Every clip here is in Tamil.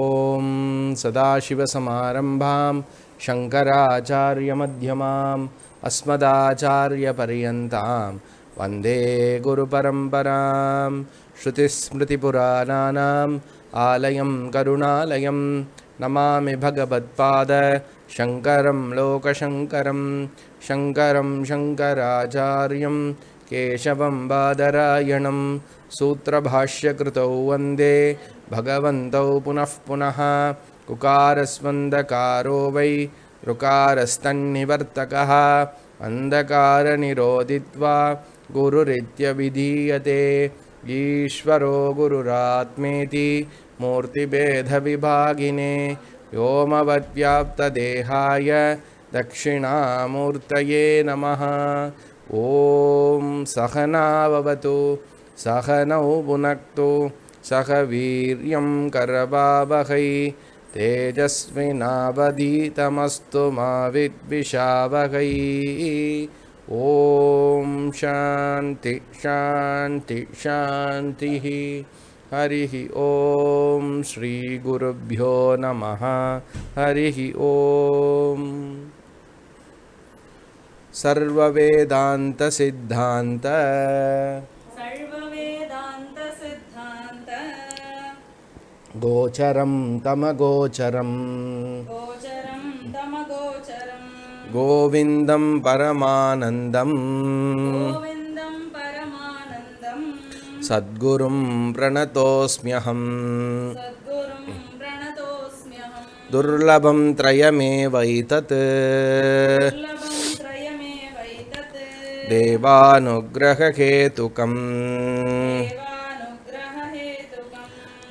ॐ सदाशिवसमारम्भां शङ्कराचार्यमध्यमाम् अस्मदाचार्यपर्यन्तां वन्दे गुरुपरम्परां श्रुतिस्मृतिपुराणानाम् आलयं करुणालयं नमामि भगवत्पाद शङ्करं लोकशङ्करं शङ्करं शङ्कराचार्यं केशवं बादरायणं सूत्रभाष्यकृतौ वन्दे भगवन्तौ पुनः पुनः कुकारस्वन्दकारो वै ऋकारस्तन्निवर्तकः अन्धकारनिरोधित्वा गुरुरित्यभिधीयते ईश्वरो गुरुरात्मेति मूर्तिभेदविभागिने व्योमवद्व्याप्तदेहाय दक्षिणामूर्तये नमः ॐ सहना भवतु सहनौ पुनक्तु सह वीर्यं करवावहै तेजस्विनावधीतमस्तु विद्विषावहै ॐ शान्ति शान्ति शान्तिः हरिः ॐ श्रीगुरुभ्यो नमः हरिः ॐ सर्ववेदान्तसिद्धान्त गोचरं गोविन्दं परमानन्दम् सद्गुरुं प्रणतोऽस्म्यहम् दुर्लभं त्रयमेवैतत् देवानुग्रहकेतुकम्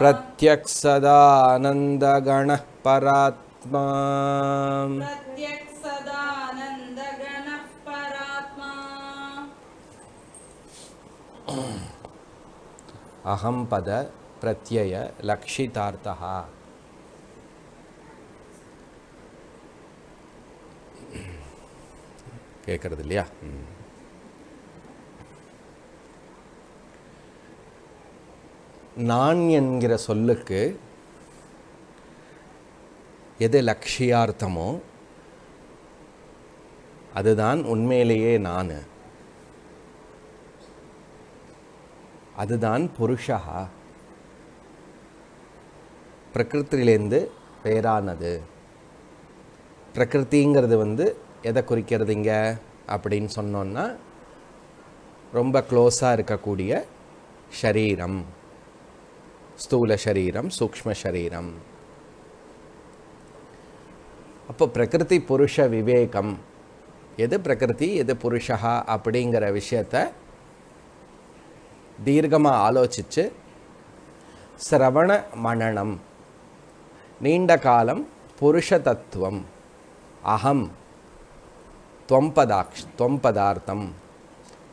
प्रत्यक्सदानन्दगणः परात्मा अहं पद प्रत्यय लक्षितार्थः கேட்குறது இல்லையா நான் என்கிற சொல்லுக்கு எது லட்சியார்த்தமோ அதுதான் உண்மையிலேயே நான் அதுதான் புருஷா பிரகிருத்திலேருந்து பேரானது பிரகிருத்திங்கிறது வந்து எதை குறிக்கிறதுங்க அப்படின்னு சொன்னோன்னா ரொம்ப க்ளோஸாக இருக்கக்கூடிய ஷரீரம் ஸ்தூல சரீரம் சூக்ம சரீரம் அப்போ பிரகிருதி புருஷ விவேகம் எது பிரகிருதி எது புருஷா அப்படிங்கிற விஷயத்த தீர்க்கமாக ஆலோசித்து சிரவண மனநம் நீண்ட காலம் புருஷ தத்துவம் அகம் தொம்பதாக்ஷ் தொம்பதார்த்தம்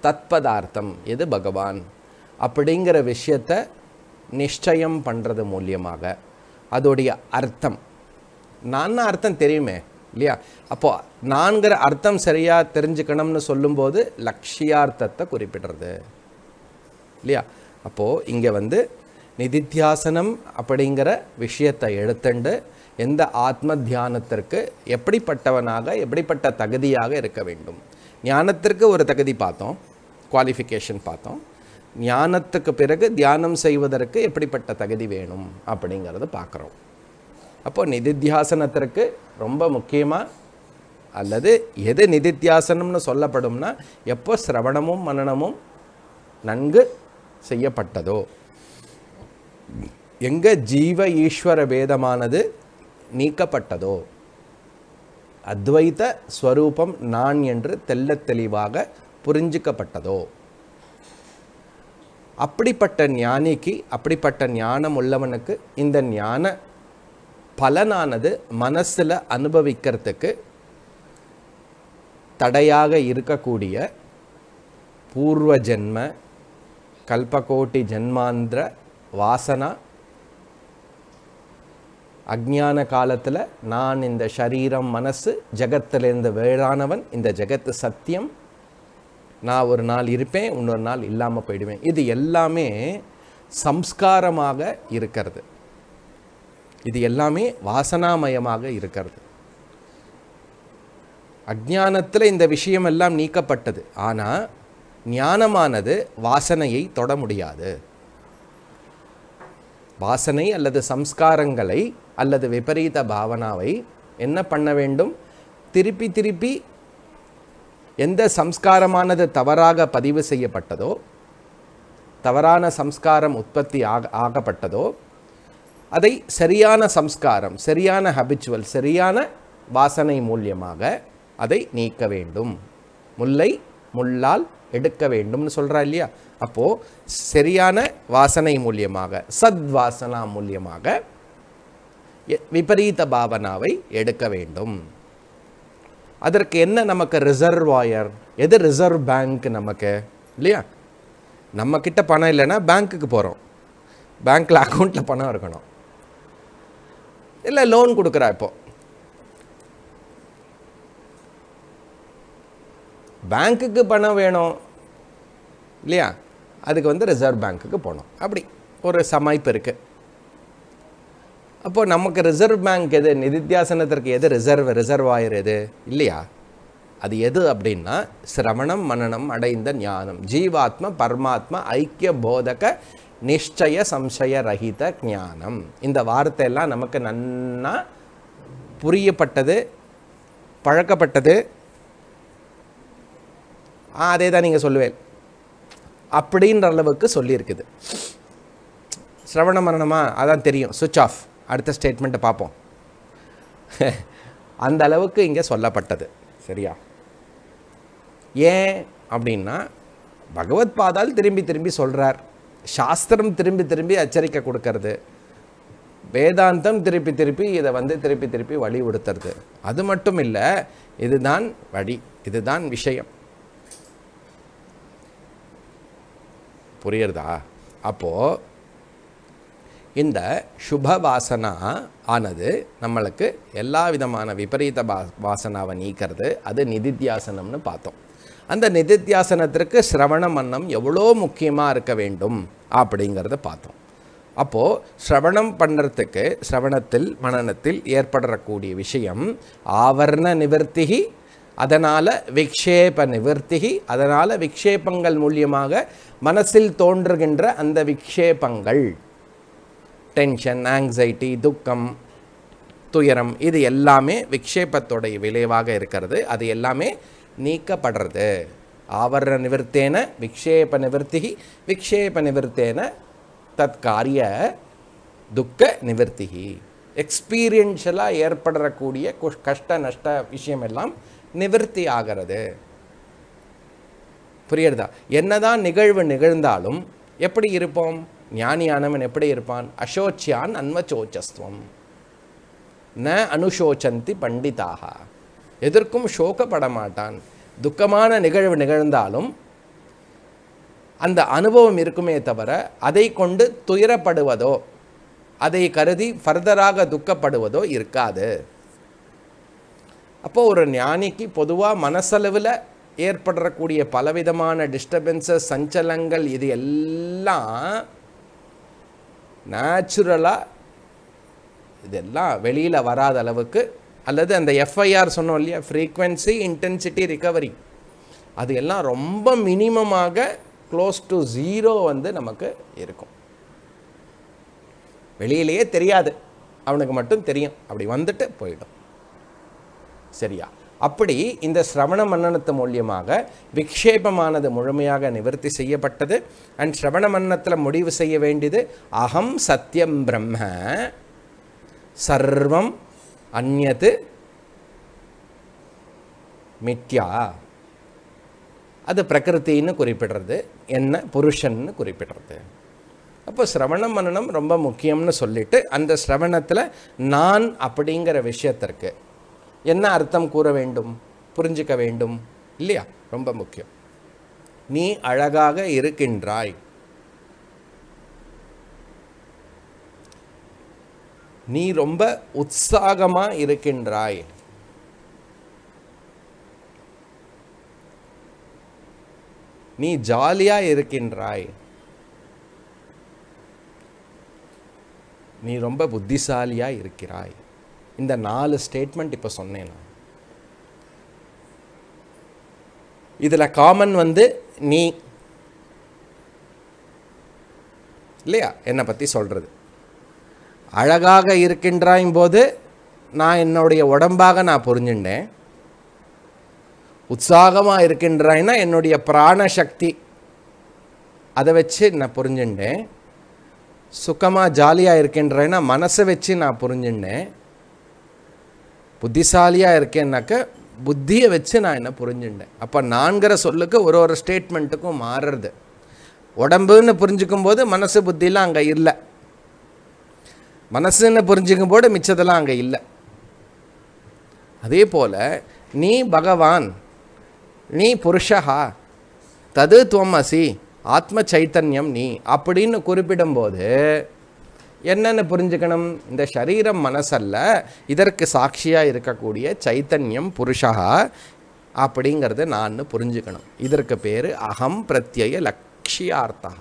தத்பதார்த்தம் எது பகவான் அப்படிங்கிற விஷயத்தை நிச்சயம் பண்ணுறது மூலியமாக அதோடைய அர்த்தம் நான் அர்த்தம் தெரியுமே இல்லையா அப்போது நான்கிற அர்த்தம் சரியாக தெரிஞ்சுக்கணும்னு சொல்லும்போது லட்சியார்த்தத்தை குறிப்பிடுறது இல்லையா அப்போது இங்கே வந்து நிதித்தியாசனம் அப்படிங்கிற விஷயத்தை எடுத்துண்டு எந்த ஆத்ம தியானத்திற்கு எப்படிப்பட்டவனாக எப்படிப்பட்ட தகுதியாக இருக்க வேண்டும் ஞானத்திற்கு ஒரு தகுதி பார்த்தோம் குவாலிஃபிகேஷன் பார்த்தோம் ஞானத்துக்கு பிறகு தியானம் செய்வதற்கு எப்படிப்பட்ட தகுதி வேணும் அப்படிங்கிறத பார்க்குறோம் அப்போது நிதித்தியாசனத்திற்கு ரொம்ப முக்கியமாக அல்லது எது நிதித்தியாசனம்னு சொல்லப்படும்னா எப்போ சிரவணமும் மனநமும் நன்கு செய்யப்பட்டதோ எங்கே ஜீவ ஈஸ்வர வேதமானது நீக்கப்பட்டதோ அத்வைத ஸ்வரூபம் நான் என்று தெல்ல தெளிவாக புரிஞ்சிக்கப்பட்டதோ அப்படிப்பட்ட ஞானிக்கு அப்படிப்பட்ட ஞானம் உள்ளவனுக்கு இந்த ஞான பலனானது மனசில் அனுபவிக்கிறதுக்கு தடையாக இருக்கக்கூடிய பூர்வ ஜென்ம கல்பகோட்டி ஜென்மாந்திர வாசனா அக்ஞான காலத்தில் நான் இந்த சரீரம் மனசு ஜெகத்திலேருந்து வேளானவன் இந்த ஜகத்து சத்தியம் நான் ஒரு நாள் இருப்பேன் இன்னொரு நாள் இல்லாமல் போயிடுவேன் இது எல்லாமே சம்ஸ்காரமாக இருக்கிறது இது எல்லாமே வாசனாமயமாக இருக்கிறது அஜானத்தில் இந்த விஷயம் எல்லாம் நீக்கப்பட்டது ஆனால் ஞானமானது வாசனையை தொட முடியாது வாசனை அல்லது சம்ஸ்காரங்களை அல்லது விபரீத பாவனாவை என்ன பண்ண வேண்டும் திருப்பி திருப்பி எந்த சம்ஸ்காரமானது தவறாக பதிவு செய்யப்பட்டதோ தவறான சம்ஸ்காரம் உற்பத்தி ஆக ஆகப்பட்டதோ அதை சரியான சம்ஸ்காரம் சரியான ஹபிச்சுவல் சரியான வாசனை மூலியமாக அதை நீக்க வேண்டும் முல்லை முள்ளால் எடுக்க வேண்டும்னு சொல்கிறா இல்லையா அப்போது சரியான வாசனை மூலியமாக சத்வாசனா மூலியமாக விபரீத பாவனாவை எடுக்க வேண்டும் அதற்கு என்ன நமக்கு ரிசர்வாயர் எது ரிசர்வ் பேங்க் நமக்கு இல்லையா நம்மக்கிட்ட பணம் இல்லைன்னா பேங்க்குக்கு போகிறோம் பேங்க்கில் அக்கௌண்ட்டில் பணம் இருக்கணும் இல்லை லோன் கொடுக்குறா இப்போ பேங்க்குக்கு பணம் வேணும் இல்லையா அதுக்கு வந்து ரிசர்வ் பேங்க்குக்கு போகணும் அப்படி ஒரு சமைப்பு இருக்குது அப்போது நமக்கு ரிசர்வ் பேங்க் எது நிதித்தியாசனத்திற்கு எது ரிசர்வ் ரிசர்வ் ஆயிரு இல்லையா அது எது அப்படின்னா சிரவணம் மனநம் அடைந்த ஞானம் ஜீவாத்ம பரமாத்ம ஐக்கிய போதக நிச்சய சம்சய ரஹித ஞானம் இந்த வார்த்தையெல்லாம் நமக்கு நன்னா புரியப்பட்டது பழக்கப்பட்டது அதே தான் நீங்கள் சொல்லுவேன் அப்படின்ற அளவுக்கு சொல்லியிருக்குது சிரவண மரணமா அதான் தெரியும் சுவிட்ச் ஆஃப் அடுத்த ஸ்டேட்மெண்ட்டை பார்ப்போம் அந்த அளவுக்கு இங்கே சொல்லப்பட்டது சரியா ஏன் அப்படின்னா பகவத் பாதால் திரும்பி திரும்பி சொல்கிறார் சாஸ்திரம் திரும்பி திரும்பி எச்சரிக்கை கொடுக்கறது வேதாந்தம் திருப்பி திருப்பி இதை வந்து திருப்பி திருப்பி வலியுறுத்துறது அது மட்டும் இல்லை இதுதான் வழி இதுதான் விஷயம் புரியுறதா அப்போது இந்த சுப வாசனா ஆனது நம்மளுக்கு எல்லா விதமான விபரீத பா வாசனாவை நீக்கிறது அது நிதித்தியாசனம்னு பார்த்தோம் அந்த நிதித்தியாசனத்திற்கு சிரவண மன்னம் எவ்வளோ முக்கியமாக இருக்க வேண்டும் அப்படிங்கிறத பார்த்தோம் அப்போது சிரவணம் பண்ணுறதுக்கு சிரவணத்தில் மனநத்தில் ஏற்படக்கூடிய விஷயம் ஆவரண நிவர்த்திகி அதனால் விக்ஷேப நிவர்த்திகி அதனால் விக்ஷேபங்கள் மூலியமாக மனசில் தோன்றுகின்ற அந்த விக்ஷேபங்கள் டென்ஷன் ஆங்ஸைட்டி துக்கம் துயரம் இது எல்லாமே விக்ஷேபத்தோடைய விளைவாக இருக்கிறது அது எல்லாமே நீக்கப்படுறது ஆவர நிவர்த்தேன விக்ஷேப நிவர்த்தி விக்ஷேப நிவர்த்தேன தத் காரிய துக்க நிவர்த்திகி எக்ஸ்பீரியன்ஷலாக ஏற்படக்கூடிய குஷ் கஷ்ட நஷ்ட விஷயம் எல்லாம் நிவர்த்தி ஆகிறது புரியுறதா என்னதான் நிகழ்வு நிகழ்ந்தாலும் எப்படி இருப்போம் ஞானியானவன் எப்படி இருப்பான் அசோச்சியான் அன்வச்சோச்சஸ்துவம் ந அனுஷோச்சந்தி பண்டிதாக எதற்கும் சோகப்பட மாட்டான் துக்கமான நிகழ்வு நிகழ்ந்தாலும் அந்த அனுபவம் இருக்குமே தவிர அதை கொண்டு துயரப்படுவதோ அதை கருதி ஃபர்தராக துக்கப்படுவதோ இருக்காது அப்போது ஒரு ஞானிக்கு பொதுவாக மனசளவில் ஏற்படக்கூடிய பலவிதமான டிஸ்டர்பன்சஸ் சஞ்சலங்கள் இது எல்லாம் நேச்சுரலாக இதெல்லாம் வெளியில் வராத அளவுக்கு அல்லது அந்த எஃப்ஐஆர் சொன்னோம் இல்லையா ஃப்ரீக்வன்சி இன்டென்சிட்டி ரிகவரி அது எல்லாம் ரொம்ப மினிமமாக க்ளோஸ் டு ஜீரோ வந்து நமக்கு இருக்கும் வெளியிலேயே தெரியாது அவனுக்கு மட்டும் தெரியும் அப்படி வந்துட்டு போயிடும் சரியா அப்படி இந்த சிரவண மன்னனத்து மூலியமாக விக்ஷேபமானது முழுமையாக நிவர்த்தி செய்யப்பட்டது அண்ட் சிரவண மன்னத்தில் முடிவு செய்ய வேண்டியது அகம் சத்தியம் பிரம்ம சர்வம் அந்நது மித்யா அது பிரகிருத்தின்னு குறிப்பிடுறது என்ன புருஷன்னு குறிப்பிடுறது அப்போ சிரவண மன்னனம் ரொம்ப முக்கியம்னு சொல்லிட்டு அந்த சிரவணத்தில் நான் அப்படிங்கிற விஷயத்திற்கு என்ன அர்த்தம் கூற வேண்டும் புரிஞ்சிக்க வேண்டும் இல்லையா ரொம்ப முக்கியம் நீ அழகாக இருக்கின்றாய் நீ ரொம்ப உற்சாகமாக இருக்கின்றாய் நீ ஜாலியாக இருக்கின்றாய் நீ ரொம்ப புத்திசாலியாக இருக்கிறாய் இந்த நாலு ஸ்டேட்மெண்ட் இப்போ சொன்னேன் நான் இதில் காமன் வந்து நீ இல்லையா என்னை பற்றி சொல்கிறது அழகாக இருக்கின்றாயும் போது நான் என்னுடைய உடம்பாக நான் புரிஞ்சுட்டேன் உற்சாகமாக இருக்கின்றாய்னா என்னுடைய பிராண சக்தி அதை வச்சு நான் புரிஞ்சுட்டேன் சுக்கமாக ஜாலியாக இருக்கின்றேன்னா மனசை வச்சு நான் புரிஞ்சுட்டேன் புத்திசாலியாக இருக்கேன்னாக்க புத்தியை வச்சு நான் என்ன புரிஞ்சுட்டேன் அப்போ நான்கிற சொல்லுக்கு ஒரு ஒரு ஸ்டேட்மெண்ட்டுக்கும் மாறுறது உடம்புன்னு புரிஞ்சுக்கும் போது மனசு புத்திலாம் அங்கே இல்லை மனசுன்னு புரிஞ்சுக்கும் போது மிச்சதெல்லாம் அங்கே இல்லை அதே போல் நீ பகவான் நீ புருஷஹா தது துவம் அசி ஆத்ம சைத்தன்யம் நீ அப்படின்னு குறிப்பிடும்போது என்னென்னு புரிஞ்சுக்கணும் இந்த சரீரம் மனசல்ல இதற்கு சாட்சியாக இருக்கக்கூடிய சைத்தன்யம் புருஷா அப்படிங்கிறத நான் புரிஞ்சுக்கணும் இதற்கு பேர் அகம் பிரத்யய லக்ஷியார்த்தா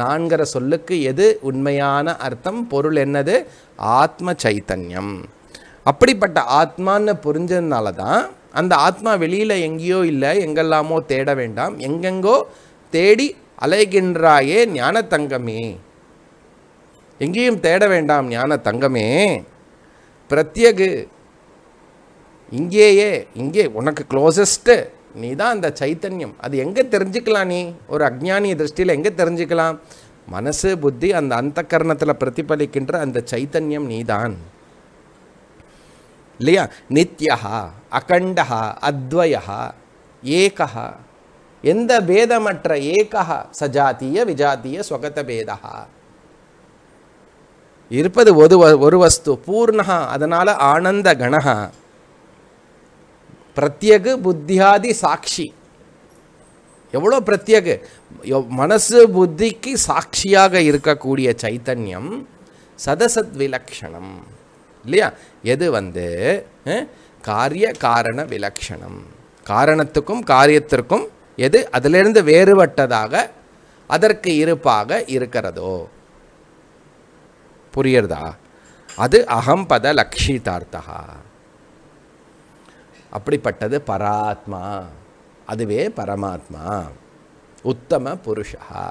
நான்கிற சொல்லுக்கு எது உண்மையான அர்த்தம் பொருள் என்னது ஆத்ம சைத்தன்யம் அப்படிப்பட்ட ஆத்மான்னு புரிஞ்சதுனால தான் அந்த ஆத்மா வெளியில் எங்கேயோ இல்லை எங்கெல்லாமோ தேட வேண்டாம் எங்கெங்கோ தேடி அலைகின்றாயே ஞானத்தங்கமே எங்கேயும் தேட வேண்டாம் ஞான தங்கமே பிரத்யகு இங்கேயே இங்கே உனக்கு க்ளோசஸ்ட்டு நீ தான் அந்த சைத்தன்யம் அது எங்கே தெரிஞ்சுக்கலாம் நீ ஒரு அக்ஞானிய திருஷ்டியில் எங்கே தெரிஞ்சுக்கலாம் மனசு புத்தி அந்த அந்த கரணத்தில் பிரதிபலிக்கின்ற அந்த சைத்தன்யம் நீதான் இல்லையா நித்யா அகண்டா அத்வயா ஏகா எந்த பேதமற்ற ஏகா சஜாத்திய விஜாத்திய ஸ்வகத பேதா இருப்பது ஒரு ஒரு வஸ்து பூர்ணா அதனால் ஆனந்த கணஹா பிரத்யகு புத்தியாதி சாட்சி எவ்வளோ பிரத்யகு மனசு புத்திக்கு சாட்சியாக இருக்கக்கூடிய சைத்தன்யம் சதசத் விலக்ஷணம் இல்லையா எது வந்து காரிய காரண விலக்ஷணம் காரணத்துக்கும் காரியத்திற்கும் எது அதிலிருந்து வேறுபட்டதாக அதற்கு இருப்பாக இருக்கிறதோ புரியறதா அது அகம்பத லக்ஷிதார்த்தா அப்படிப்பட்டது பராத்மா அதுவே பரமாத்மா உத்தம புருஷா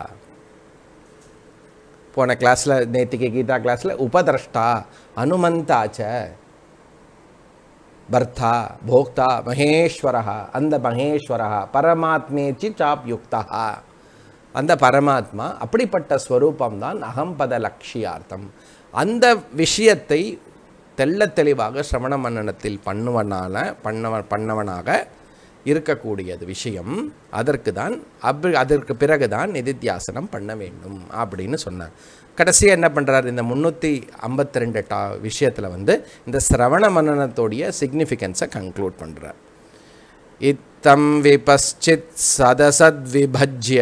போன கிளாஸில் நேற்றுக்கு கீதா கிளாஸில் உபதிரஷ்டா அனுமந்தாச்ச பர்த்தா போக்தா மகேஸ்வரா அந்த மகேஸ்வரா பரமாத்மேச்சி சாப் யுக்தா அந்த பரமாத்மா அப்படிப்பட்ட ஸ்வரூபம்தான் அகம்பத லட்சியார்த்தம் அந்த விஷயத்தை தெள்ள தெளிவாக சிரவண மன்னனத்தில் பண்ணுவனால பண்ணவ பண்ணவனாக இருக்கக்கூடியது விஷயம் அதற்கு தான் அப் அதற்கு பிறகு தான் நிதித்தியாசனம் பண்ண வேண்டும் அப்படின்னு சொன்னார் கடைசியாக என்ன பண்ணுறார் இந்த முந்நூற்றி ஐம்பத்தி ரெண்டு டா விஷயத்தில் வந்து இந்த சிரவண மன்னனத்தோடைய சிக்னிஃபிகன்ஸை கன்க்ளூட் பண்ணுறார் இத்தம் விபஸ்சித் சதசத் விபஜ்ய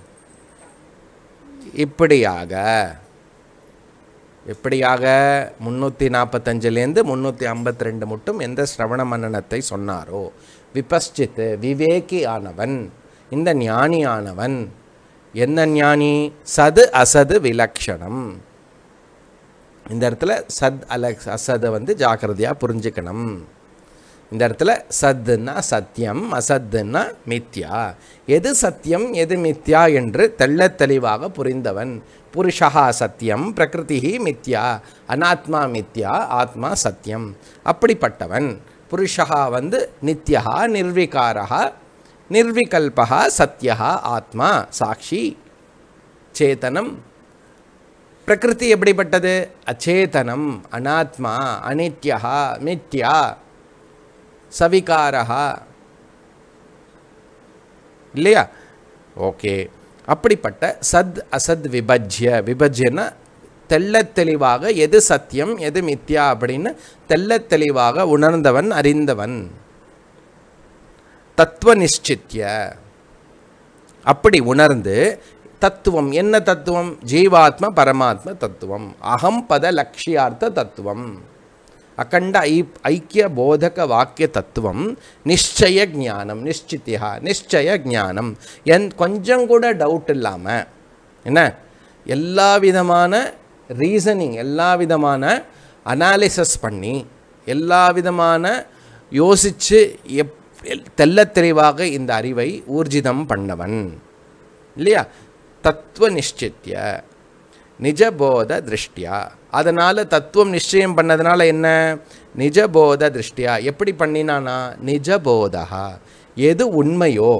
இப்படியாக எப்படியாக முந்நூற்றி நாற்பத்தஞ்சிலேருந்து முந்நூற்றி ஐம்பத்தி ரெண்டு மட்டும் எந்த சிரவண மன்னனத்தை சொன்னாரோ விபஷ்சித்து விவேகி ஆனவன் இந்த ஞானி ஆனவன் என்ன ஞானி சது அசது விலக்ஷணம் இந்த இடத்துல சத் அல அசதை வந்து ஜாக்கிரதையாக புரிஞ்சுக்கணும் இந்த இடத்துல சத்துன்னா சத்தியம் அசத்துன்னா மித்யா எது சத்தியம் எது மித்யா என்று தெல்ல தெளிவாக புரிந்தவன் புருஷா சத்தியம் பிரகிருதி மித்யா அனாத்மா மித்யா ஆத்மா சத்தியம் அப்படிப்பட்டவன் புருஷா வந்து நித்யா நிர்விகாரா நிர்விகல்பா சத்தியா ஆத்மா சாட்சி சேதனம் பிரகிருதி எப்படிப்பட்டது அச்சேதனம் அனாத்மா அனித்யா மித்யா சவிகாரா இல்லையா ஓகே அப்படிப்பட்ட சத் அசத் விபஜ்ய விபஜ்யன்னா தெல்ல தெளிவாக எது சத்தியம் எது மித்யா அப்படின்னு தெல்ல தெளிவாக உணர்ந்தவன் அறிந்தவன் தத்துவ நிச்சித்திய அப்படி உணர்ந்து தத்துவம் என்ன தத்துவம் ஜீவாத்ம பரமாத்ம தத்துவம் அகம்பத லட்சியார்த்த தத்துவம் அகண்ட ஐ ஐக்கிய போதக வாக்கிய தத்துவம் நிச்சய ஜானம் நிச்சித்தியா நிச்சய ஜானம் என் கொஞ்சம் கூட டவுட் இல்லாமல் என்ன எல்லா விதமான ரீசனிங் எல்லா விதமான அனாலிசஸ் பண்ணி எல்லா விதமான யோசித்து எப் தெல்ல தெளிவாக இந்த அறிவை ஊர்ஜிதம் பண்ணவன் இல்லையா தத்துவ நிச்சித்திய நிஜபோத திருஷ்டியா அதனால் தத்துவம் நிச்சயம் பண்ணதுனால என்ன நிஜபோத திருஷ்டியா எப்படி பண்ணினானா நிஜபோதா எது உண்மையோ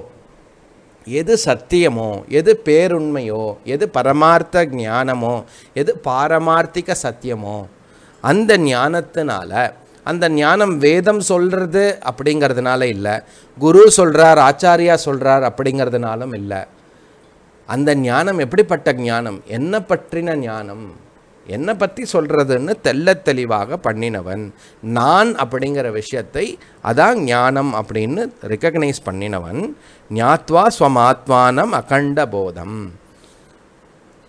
எது சத்தியமோ எது பேருண்மையோ எது பரமார்த்த ஞானமோ எது பாரமார்த்திக சத்தியமோ அந்த ஞானத்தினால அந்த ஞானம் வேதம் சொல்கிறது அப்படிங்கிறதுனால இல்லை குரு சொல்கிறார் ஆச்சாரியா சொல்கிறார் அப்படிங்கிறதுனாலும் இல்லை அந்த ஞானம் எப்படிப்பட்ட ஞானம் என்ன பற்றின ஞானம் என்னை பற்றி சொல்கிறதுன்னு தெல்ல தெளிவாக பண்ணினவன் நான் அப்படிங்கிற விஷயத்தை அதான் ஞானம் அப்படின்னு ரெக்கக்னைஸ் பண்ணினவன் ஞாத்வா ஸ்வமாத்மானம் அகண்ட போதம்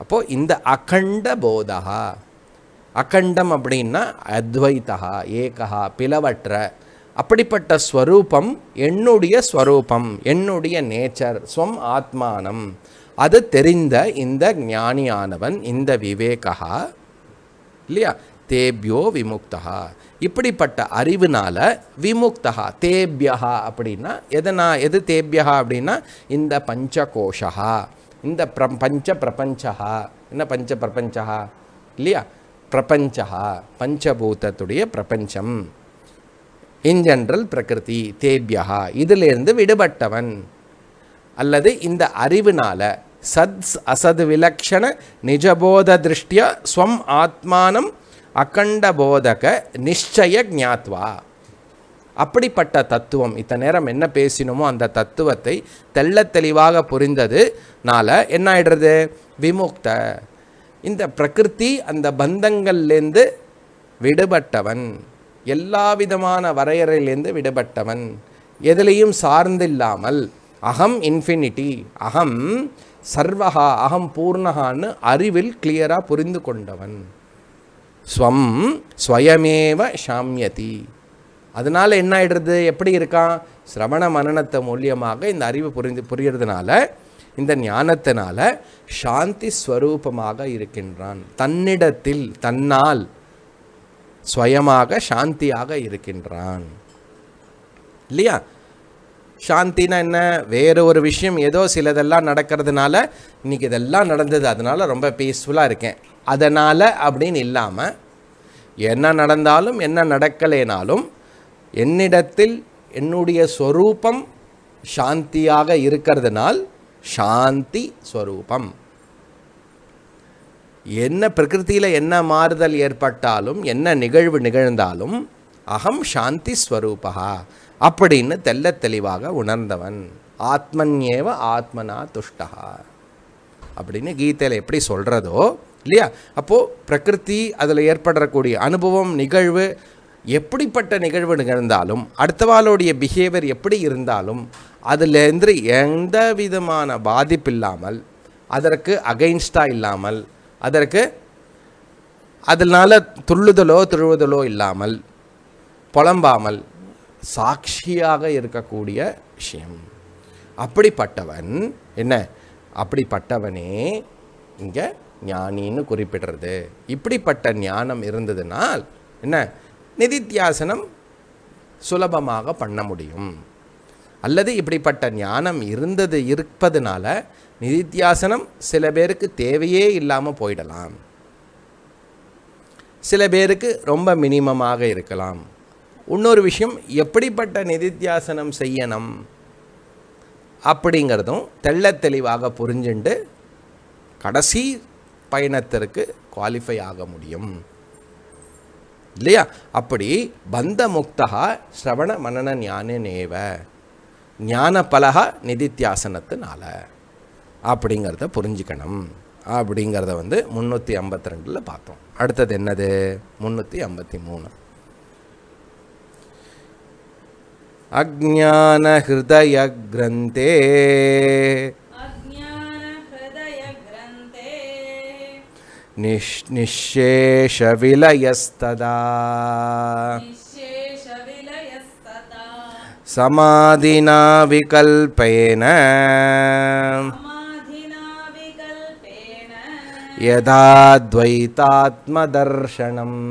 அப்போது இந்த அகண்ட போதா அகண்டம் அப்படின்னா அத்வைதா ஏகா பிளவற்ற அப்படிப்பட்ட ஸ்வரூபம் என்னுடைய ஸ்வரூபம் என்னுடைய நேச்சர் ஸ்வம் ஆத்மானம் அது தெரிந்த இந்த ஞானியானவன் இந்த விவேகா இல்லையா தேபியோ விமுக்தா இப்படிப்பட்ட அறிவினால் விமுக்தா தேபியா அப்படின்னா எதனா எது தேபியா அப்படின்னா இந்த பஞ்ச இந்த பிர பஞ்ச பிரபஞ்சா என்ன பஞ்ச பிரபஞ்சா இல்லையா பிரபஞ்சா பஞ்சபூதத்துடைய பிரபஞ்சம் இன் ஜென்ரல் பிரகிருதி தேபியா இதிலிருந்து விடுபட்டவன் அல்லது இந்த அறிவினால் சத்ஸ் அசத் விலக்ஷண நிஜபோத திருஷ்டியா ஸ்வம் ஆத்மானம் அகண்ட போதக நிச்சய ஜாத்வா அப்படிப்பட்ட தத்துவம் இத்தனை நேரம் என்ன பேசினோமோ அந்த தத்துவத்தை தெல்ல தெளிவாக புரிந்ததுனால என்ன ஆயிடுறது விமுக்த இந்த பிரகிருத்தி அந்த பந்தங்கள்லேருந்து விடுபட்டவன் எல்லா விதமான வரையறையிலேருந்து விடுபட்டவன் எதிலையும் சார்ந்தில்லாமல் அகம் இன்ஃபினிட்டி அகம் சர்வகா அகம் பூர்ணகான்னு அறிவில் கிளியராக புரிந்து கொண்டவன் ஸ்வம் ஸ்வயமேவ சாமியதி அதனால் என்ன ஆகிடுறது எப்படி இருக்கான் சிரவண மனநத்தை மூலியமாக இந்த அறிவு புரிந்து புரியறதுனால இந்த ஞானத்தினால சாந்தி ஸ்வரூபமாக இருக்கின்றான் தன்னிடத்தில் தன்னால் ஸ்வயமாக சாந்தியாக இருக்கின்றான் இல்லையா சாந்தினா என்ன வேறு ஒரு விஷயம் ஏதோ சிலதெல்லாம் நடக்கிறதுனால இன்றைக்கி இதெல்லாம் நடந்தது அதனால் ரொம்ப பீஸ்ஃபுல்லாக இருக்கேன் அதனால் அப்படின்னு இல்லாமல் என்ன நடந்தாலும் என்ன நடக்கலேனாலும் என்னிடத்தில் என்னுடைய ஸ்வரூபம் சாந்தியாக இருக்கிறதுனால் சாந்தி ஸ்வரூபம் என்ன பிரகிருத்தியில் என்ன மாறுதல் ஏற்பட்டாலும் என்ன நிகழ்வு நிகழ்ந்தாலும் அகம் சாந்தி ஸ்வரூபா அப்படின்னு தெல்ல தெளிவாக உணர்ந்தவன் ஆத்மன்யேவ ஆத்மனா துஷ்டா அப்படின்னு கீதையில் எப்படி சொல்கிறதோ இல்லையா அப்போது பிரகிருதி அதில் ஏற்படக்கூடிய அனுபவம் நிகழ்வு எப்படிப்பட்ட நிகழ்வு நிகழ்ந்தாலும் அடுத்தவாளுடைய பிஹேவியர் எப்படி இருந்தாலும் அதிலேருந்து எந்த விதமான பாதிப்பில்லாமல் அதற்கு அகைன்ஸ்டாக இல்லாமல் அதற்கு அதனால் துள்ளுதலோ துழுவுதலோ இல்லாமல் புலம்பாமல் சாட்சியாக இருக்கக்கூடிய விஷயம் அப்படிப்பட்டவன் என்ன அப்படிப்பட்டவனே இங்கே ஞானின்னு குறிப்பிடுறது இப்படிப்பட்ட ஞானம் இருந்ததுனால் என்ன நிதித்தியாசனம் சுலபமாக பண்ண முடியும் அல்லது இப்படிப்பட்ட ஞானம் இருந்தது இருப்பதுனால நிதித்தியாசனம் சில பேருக்கு தேவையே இல்லாமல் போயிடலாம் சில பேருக்கு ரொம்ப மினிமமாக இருக்கலாம் இன்னொரு விஷயம் எப்படிப்பட்ட நிதித்தியாசனம் செய்யணும் அப்படிங்கிறதும் தெள்ள தெளிவாக புரிஞ்சுண்டு கடைசி பயணத்திற்கு குவாலிஃபை ஆக முடியும் இல்லையா அப்படி பந்த முக்தா ஸ்ரவண மனன ஞான நேவ ஞான பலகா நிதித்தியாசனத்தினால அப்படிங்கிறத புரிஞ்சுக்கணும் அப்படிங்கிறத வந்து முந்நூற்றி ஐம்பத்தி ரெண்டில் பார்த்தோம் அடுத்தது என்னது முந்நூற்றி ஐம்பத்தி மூணு अज्ञानहृदयग्रन्थे निश् निःशेषविलयस्तदा समाधिना विकल्पेन यदा द्वैतात्मदर्शनम्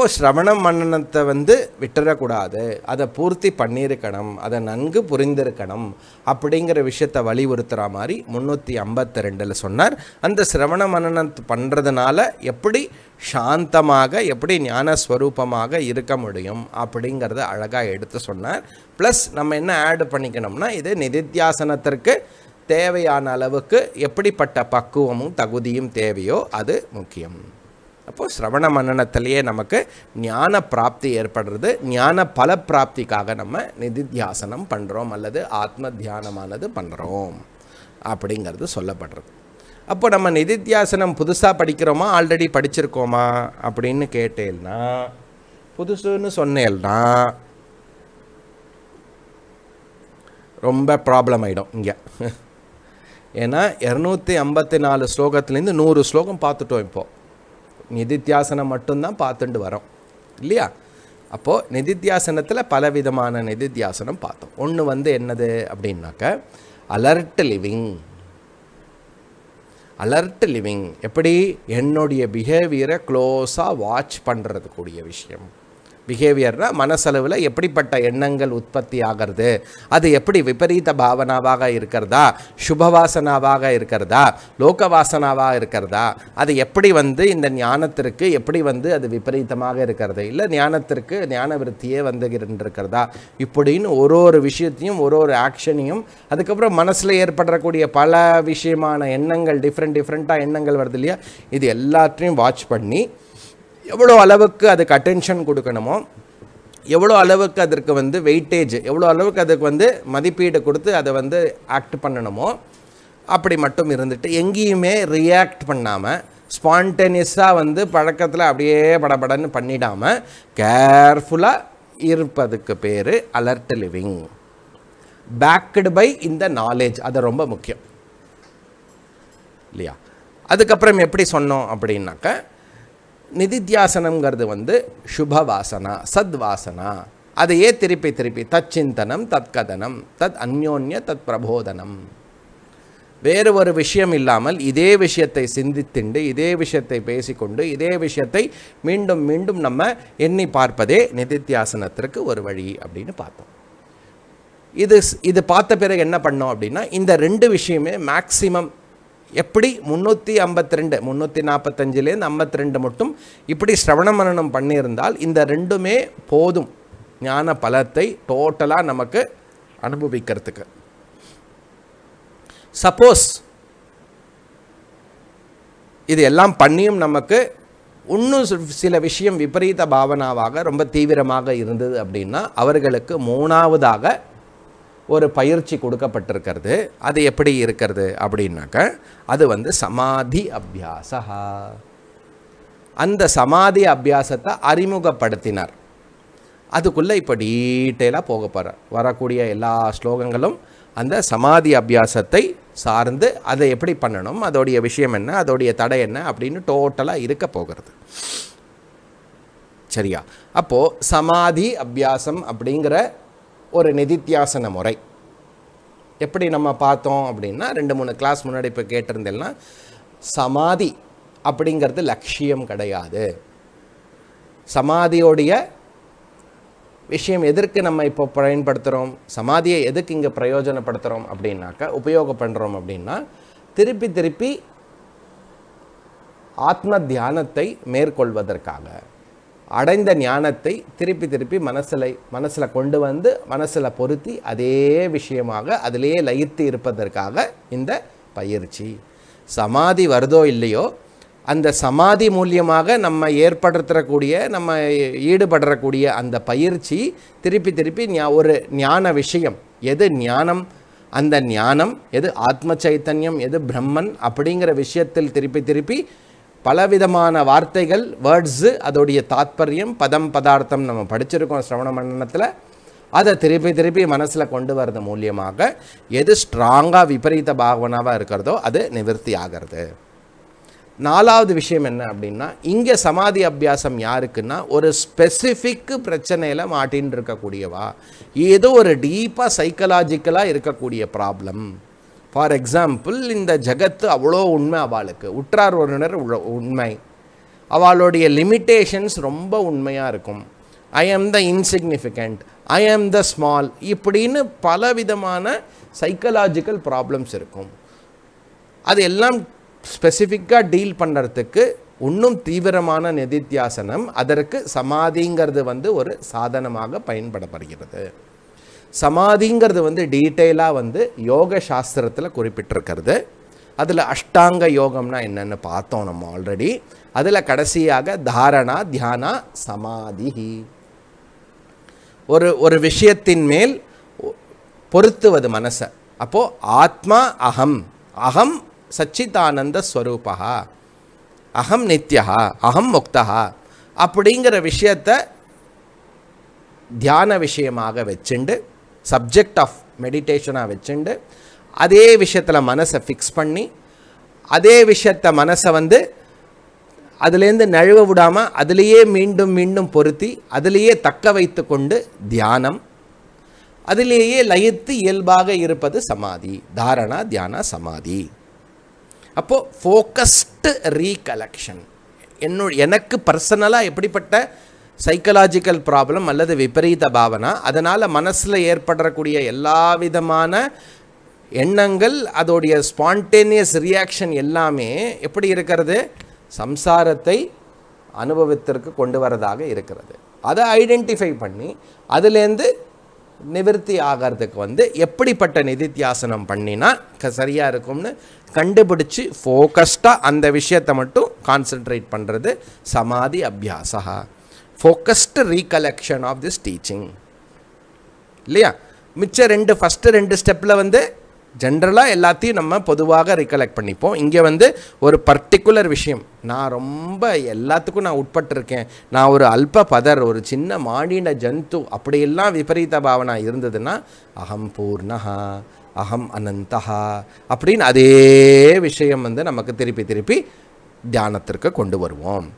அப்போது சிரவணம் மன்னனத்தை வந்து விட்டுறக்கூடாது அதை பூர்த்தி பண்ணியிருக்கணும் அதை நன்கு புரிந்திருக்கணும் அப்படிங்கிற விஷயத்தை வலியுறுத்துகிற மாதிரி முந்நூற்றி ஐம்பத்தி ரெண்டில் சொன்னார் அந்த சிரவண மன்னனம் பண்ணுறதுனால எப்படி சாந்தமாக எப்படி ஞானஸ்வரூபமாக இருக்க முடியும் அப்படிங்கிறத அழகாக எடுத்து சொன்னார் ப்ளஸ் நம்ம என்ன ஆட் பண்ணிக்கணும்னா இது நிதித்தியாசனத்திற்கு தேவையான அளவுக்கு எப்படிப்பட்ட பக்குவமும் தகுதியும் தேவையோ அது முக்கியம் அப்போது சிரவண மன்னனத்திலேயே நமக்கு ஞான பிராப்தி ஏற்படுறது ஞான பல பிராப்திக்காக நம்ம நிதித்தியாசனம் பண்ணுறோம் அல்லது ஆத்ம தியானமானது பண்ணுறோம் அப்படிங்கிறது சொல்லப்படுறது அப்போ நம்ம நிதித்தியாசனம் புதுசாக படிக்கிறோமா ஆல்ரெடி படிச்சிருக்கோமா அப்படின்னு கேட்டேன்னா புதுசுன்னு சொன்னேன்னா ரொம்ப ப்ராப்ளம் ஆகிடும் இங்கே ஏன்னா இரநூத்தி ஐம்பத்தி நாலு ஸ்லோகத்துலேருந்து நூறு ஸ்லோகம் பார்த்துட்டோம் இப்போது நிதித்தியாசனம் மட்டும்தான் பார்த்துட்டு வரோம் இல்லையா அப்போது நிதித்தியாசனத்தில் பலவிதமான நிதித்தியாசனம் பார்த்தோம் ஒன்று வந்து என்னது அப்படின்னாக்க அலர்ட் லிவிங் அலர்ட் லிவிங் எப்படி என்னுடைய பிஹேவியரை க்ளோஸாக வாட்ச் பண்ணுறது கூடிய விஷயம் பிஹேவியர்னால் மனசளவில் எப்படிப்பட்ட எண்ணங்கள் உற்பத்தி ஆகிறது அது எப்படி விபரீத பாவனாவாக இருக்கிறதா சுபவாசனாவாக இருக்கிறதா லோகவாசனாவாக இருக்கிறதா அது எப்படி வந்து இந்த ஞானத்திற்கு எப்படி வந்து அது விபரீதமாக இருக்கிறது இல்லை ஞானத்திற்கு ஞான விருத்தியே வந்து இருக்கிறதா இப்படின்னு ஒரு ஒரு விஷயத்தையும் ஒரு ஒரு ஆக்ஷனையும் அதுக்கப்புறம் மனசில் ஏற்படக்கூடிய பல விஷயமான எண்ணங்கள் டிஃப்ரெண்ட் டிஃப்ரெண்ட்டாக எண்ணங்கள் வருது இல்லையா இது எல்லாத்தையும் வாட்ச் பண்ணி எவ்வளோ அளவுக்கு அதுக்கு அட்டென்ஷன் கொடுக்கணுமோ எவ்வளோ அளவுக்கு அதற்கு வந்து வெயிட்டேஜ் எவ்வளோ அளவுக்கு அதுக்கு வந்து மதிப்பீடு கொடுத்து அதை வந்து ஆக்ட் பண்ணணுமோ அப்படி மட்டும் இருந்துட்டு எங்கேயுமே ரியாக்ட் பண்ணாமல் ஸ்பான்டேனியஸாக வந்து பழக்கத்தில் அப்படியே படபடன்னு பண்ணிடாமல் கேர்ஃபுல்லாக இருப்பதுக்கு பேர் அலர்ட் லிவிங் பேக்கடு பை இந்த நாலேஜ் அது ரொம்ப முக்கியம் இல்லையா அதுக்கப்புறம் எப்படி சொன்னோம் அப்படின்னாக்க நிதித்தியாசனங்கிறது வந்து சுப வாசனா சத்வாசனா அதையே திருப்பி திருப்பி தத் சிந்தனம் தத் கதனம் தத் அந்யோன்ய தத் பிரபோதனம் வேறு ஒரு விஷயம் இல்லாமல் இதே விஷயத்தை சிந்தித்துண்டு இதே விஷயத்தை பேசிக்கொண்டு இதே விஷயத்தை மீண்டும் மீண்டும் நம்ம எண்ணி பார்ப்பதே நிதித்தியாசனத்திற்கு ஒரு வழி அப்படின்னு பார்த்தோம் இது இது பார்த்த பிறகு என்ன பண்ணோம் அப்படின்னா இந்த ரெண்டு விஷயமே மேக்சிமம் எப்படி முந்நூற்றி ஐம்பத்தி ரெண்டு முந்நூற்றி நாற்பத்தஞ்சிலேருந்து ஐம்பத்தி ரெண்டு மட்டும் இப்படி சிரவண மரணம் பண்ணியிருந்தால் இந்த ரெண்டுமே போதும் ஞான பலத்தை டோட்டலாக நமக்கு அனுபவிக்கிறதுக்கு சப்போஸ் இது எல்லாம் பண்ணியும் நமக்கு இன்னும் சில விஷயம் விபரீத பாவனாவாக ரொம்ப தீவிரமாக இருந்தது அப்படின்னா அவர்களுக்கு மூணாவதாக ஒரு பயிற்சி கொடுக்கப்பட்டிருக்கிறது அது எப்படி இருக்கிறது அப்படின்னாக்க அது வந்து சமாதி அபியாசா அந்த சமாதி அபியாசத்தை அறிமுகப்படுத்தினார் அதுக்குள்ளே இப்போ டீட்டெயிலாக போக போகிறார் வரக்கூடிய எல்லா ஸ்லோகங்களும் அந்த சமாதி அபியாசத்தை சார்ந்து அதை எப்படி பண்ணணும் அதோடைய விஷயம் என்ன அதோடைய தடை என்ன அப்படின்னு டோட்டலாக இருக்க போகிறது சரியா அப்போது சமாதி அபியாசம் அப்படிங்கிற ஒரு நிதித்தியாசன முறை எப்படி நம்ம பார்த்தோம் அப்படின்னா ரெண்டு மூணு கிளாஸ் முன்னாடி இப்போ கேட்டிருந்தேன்னா சமாதி அப்படிங்கிறது லட்சியம் கிடையாது சமாதியோடைய விஷயம் எதற்கு நம்ம இப்போ பயன்படுத்துகிறோம் சமாதியை எதுக்கு இங்கே பிரயோஜனப்படுத்துகிறோம் அப்படின்னாக்கா உபயோகம் பண்ணுறோம் அப்படின்னா திருப்பி திருப்பி ஆத்ம தியானத்தை மேற்கொள்வதற்காக அடைந்த ஞானத்தை திருப்பி திருப்பி மனசில் மனசில் கொண்டு வந்து மனசில் பொருத்தி அதே விஷயமாக அதிலேயே லயித்து இருப்பதற்காக இந்த பயிற்சி சமாதி வருதோ இல்லையோ அந்த சமாதி மூலியமாக நம்ம ஏற்படுத்துறக்கூடிய நம்ம ஈடுபடுறக்கூடிய அந்த பயிற்சி திருப்பி திருப்பி ஒரு ஞான விஷயம் எது ஞானம் அந்த ஞானம் எது ஆத்ம சைத்தன்யம் எது பிரம்மன் அப்படிங்கிற விஷயத்தில் திருப்பி திருப்பி பலவிதமான வார்த்தைகள் வேர்ட்ஸு அதோடைய தாத்பரியம் பதம் பதார்த்தம் நம்ம படிச்சிருக்கோம் சிரவண மன்னனத்தில் அதை திருப்பி திருப்பி மனசில் கொண்டு வரது மூலியமாக எது ஸ்ட்ராங்காக விபரீத பாவனாவாக இருக்கிறதோ அது நிவர்த்தி ஆகிறது நாலாவது விஷயம் என்ன அப்படின்னா இங்கே சமாதி அபியாசம் யாருக்குன்னா ஒரு ஸ்பெசிஃபிக்கு பிரச்சனையில் மாட்டின்னு இருக்கக்கூடியவா ஏதோ ஒரு டீப்பாக சைக்கலாஜிக்கலாக இருக்கக்கூடிய ப்ராப்ளம் ஃபார் எக்ஸாம்பிள் இந்த ஜகத்து அவ்வளோ உண்மை அவளுக்கு உற்றார் உறவினர் உண்மை அவளுடைய லிமிட்டேஷன்ஸ் ரொம்ப உண்மையாக இருக்கும் ஐ ஆம் த இன்சிக்னிஃபிகண்ட் ஐ ஆம் த ஸ்மால் இப்படின்னு பல விதமான சைக்கலாஜிக்கல் ப்ராப்ளம்ஸ் இருக்கும் அது எல்லாம் ஸ்பெசிஃபிக்காக டீல் பண்ணுறதுக்கு இன்னும் தீவிரமான நிதித்தியாசனம் அதற்கு சமாதிங்கிறது வந்து ஒரு சாதனமாக பயன்படப்படுகிறது சமாதிங்கிறது வந்து டீட்டெயிலாக வந்து யோக சாஸ்திரத்தில் குறிப்பிட்டிருக்கிறது அதில் அஷ்டாங்க யோகம்னா என்னென்னு பார்த்தோம் நம்ம ஆல்ரெடி அதில் கடைசியாக தாரணா தியானா சமாதி ஒரு ஒரு விஷயத்தின் மேல் பொருத்துவது மனசை அப்போது ஆத்மா அகம் அகம் சச்சிதானந்த ஸ்வரூபா அகம் நித்யா அகம் முக்தா அப்படிங்கிற விஷயத்தை தியான விஷயமாக வச்சுண்டு சப்ஜெக்ட் ஆஃப் மெடிடேஷனாக வச்சுண்டு அதே விஷயத்தில் மனசை ஃபிக்ஸ் பண்ணி அதே விஷயத்த மனசை வந்து அதுலேருந்து நழுவ விடாமல் அதுலேயே மீண்டும் மீண்டும் பொருத்தி அதிலேயே தக்க வைத்து கொண்டு தியானம் அதிலேயே லயித்து இயல்பாக இருப்பது சமாதி தாரணா தியானா சமாதி அப்போது ஃபோக்கஸ்டு ரீகலெக்ஷன் என்னோ எனக்கு பர்சனலாக எப்படிப்பட்ட சைக்கலாஜிக்கல் ப்ராப்ளம் அல்லது விபரீத பாவனா அதனால் மனசில் ஏற்படக்கூடிய எல்லா விதமான எண்ணங்கள் அதோடைய ஸ்பான்டேனியஸ் ரியாக்ஷன் எல்லாமே எப்படி இருக்கிறது சம்சாரத்தை அனுபவத்திற்கு கொண்டு வரதாக இருக்கிறது அதை ஐடென்டிஃபை பண்ணி அதுலேருந்து நிவர்த்தி ஆகிறதுக்கு வந்து எப்படிப்பட்ட நிதித்தியாசனம் பண்ணினா சரியாக இருக்கும்னு கண்டுபிடிச்சி ஃபோக்கஸ்டாக அந்த விஷயத்தை மட்டும் கான்சென்ட்ரேட் பண்ணுறது சமாதி அபியாசா focused recollection of this teaching இல்லையா மிச்சம் ரெண்டு ஃபஸ்ட்டு ரெண்டு ஸ்டெப்பில் வந்து ஜென்ரலாக எல்லாத்தையும் நம்ம பொதுவாக ரிகலெக்ட் பண்ணிப்போம் இங்கே வந்து ஒரு பர்டிகுலர் விஷயம் நான் ரொம்ப எல்லாத்துக்கும் நான் உட்பட்டிருக்கேன் நான் ஒரு அல்ப பதர் ஒரு சின்ன மாடின ஜந்து அப்படியெல்லாம் விபரீத பாவனா இருந்ததுன்னா அகம் பூர்ணஹா அகம் அனந்தஹா அப்படின்னு அதே விஷயம் வந்து நமக்கு திருப்பி திருப்பி தியானத்திற்கு கொண்டு வருவோம்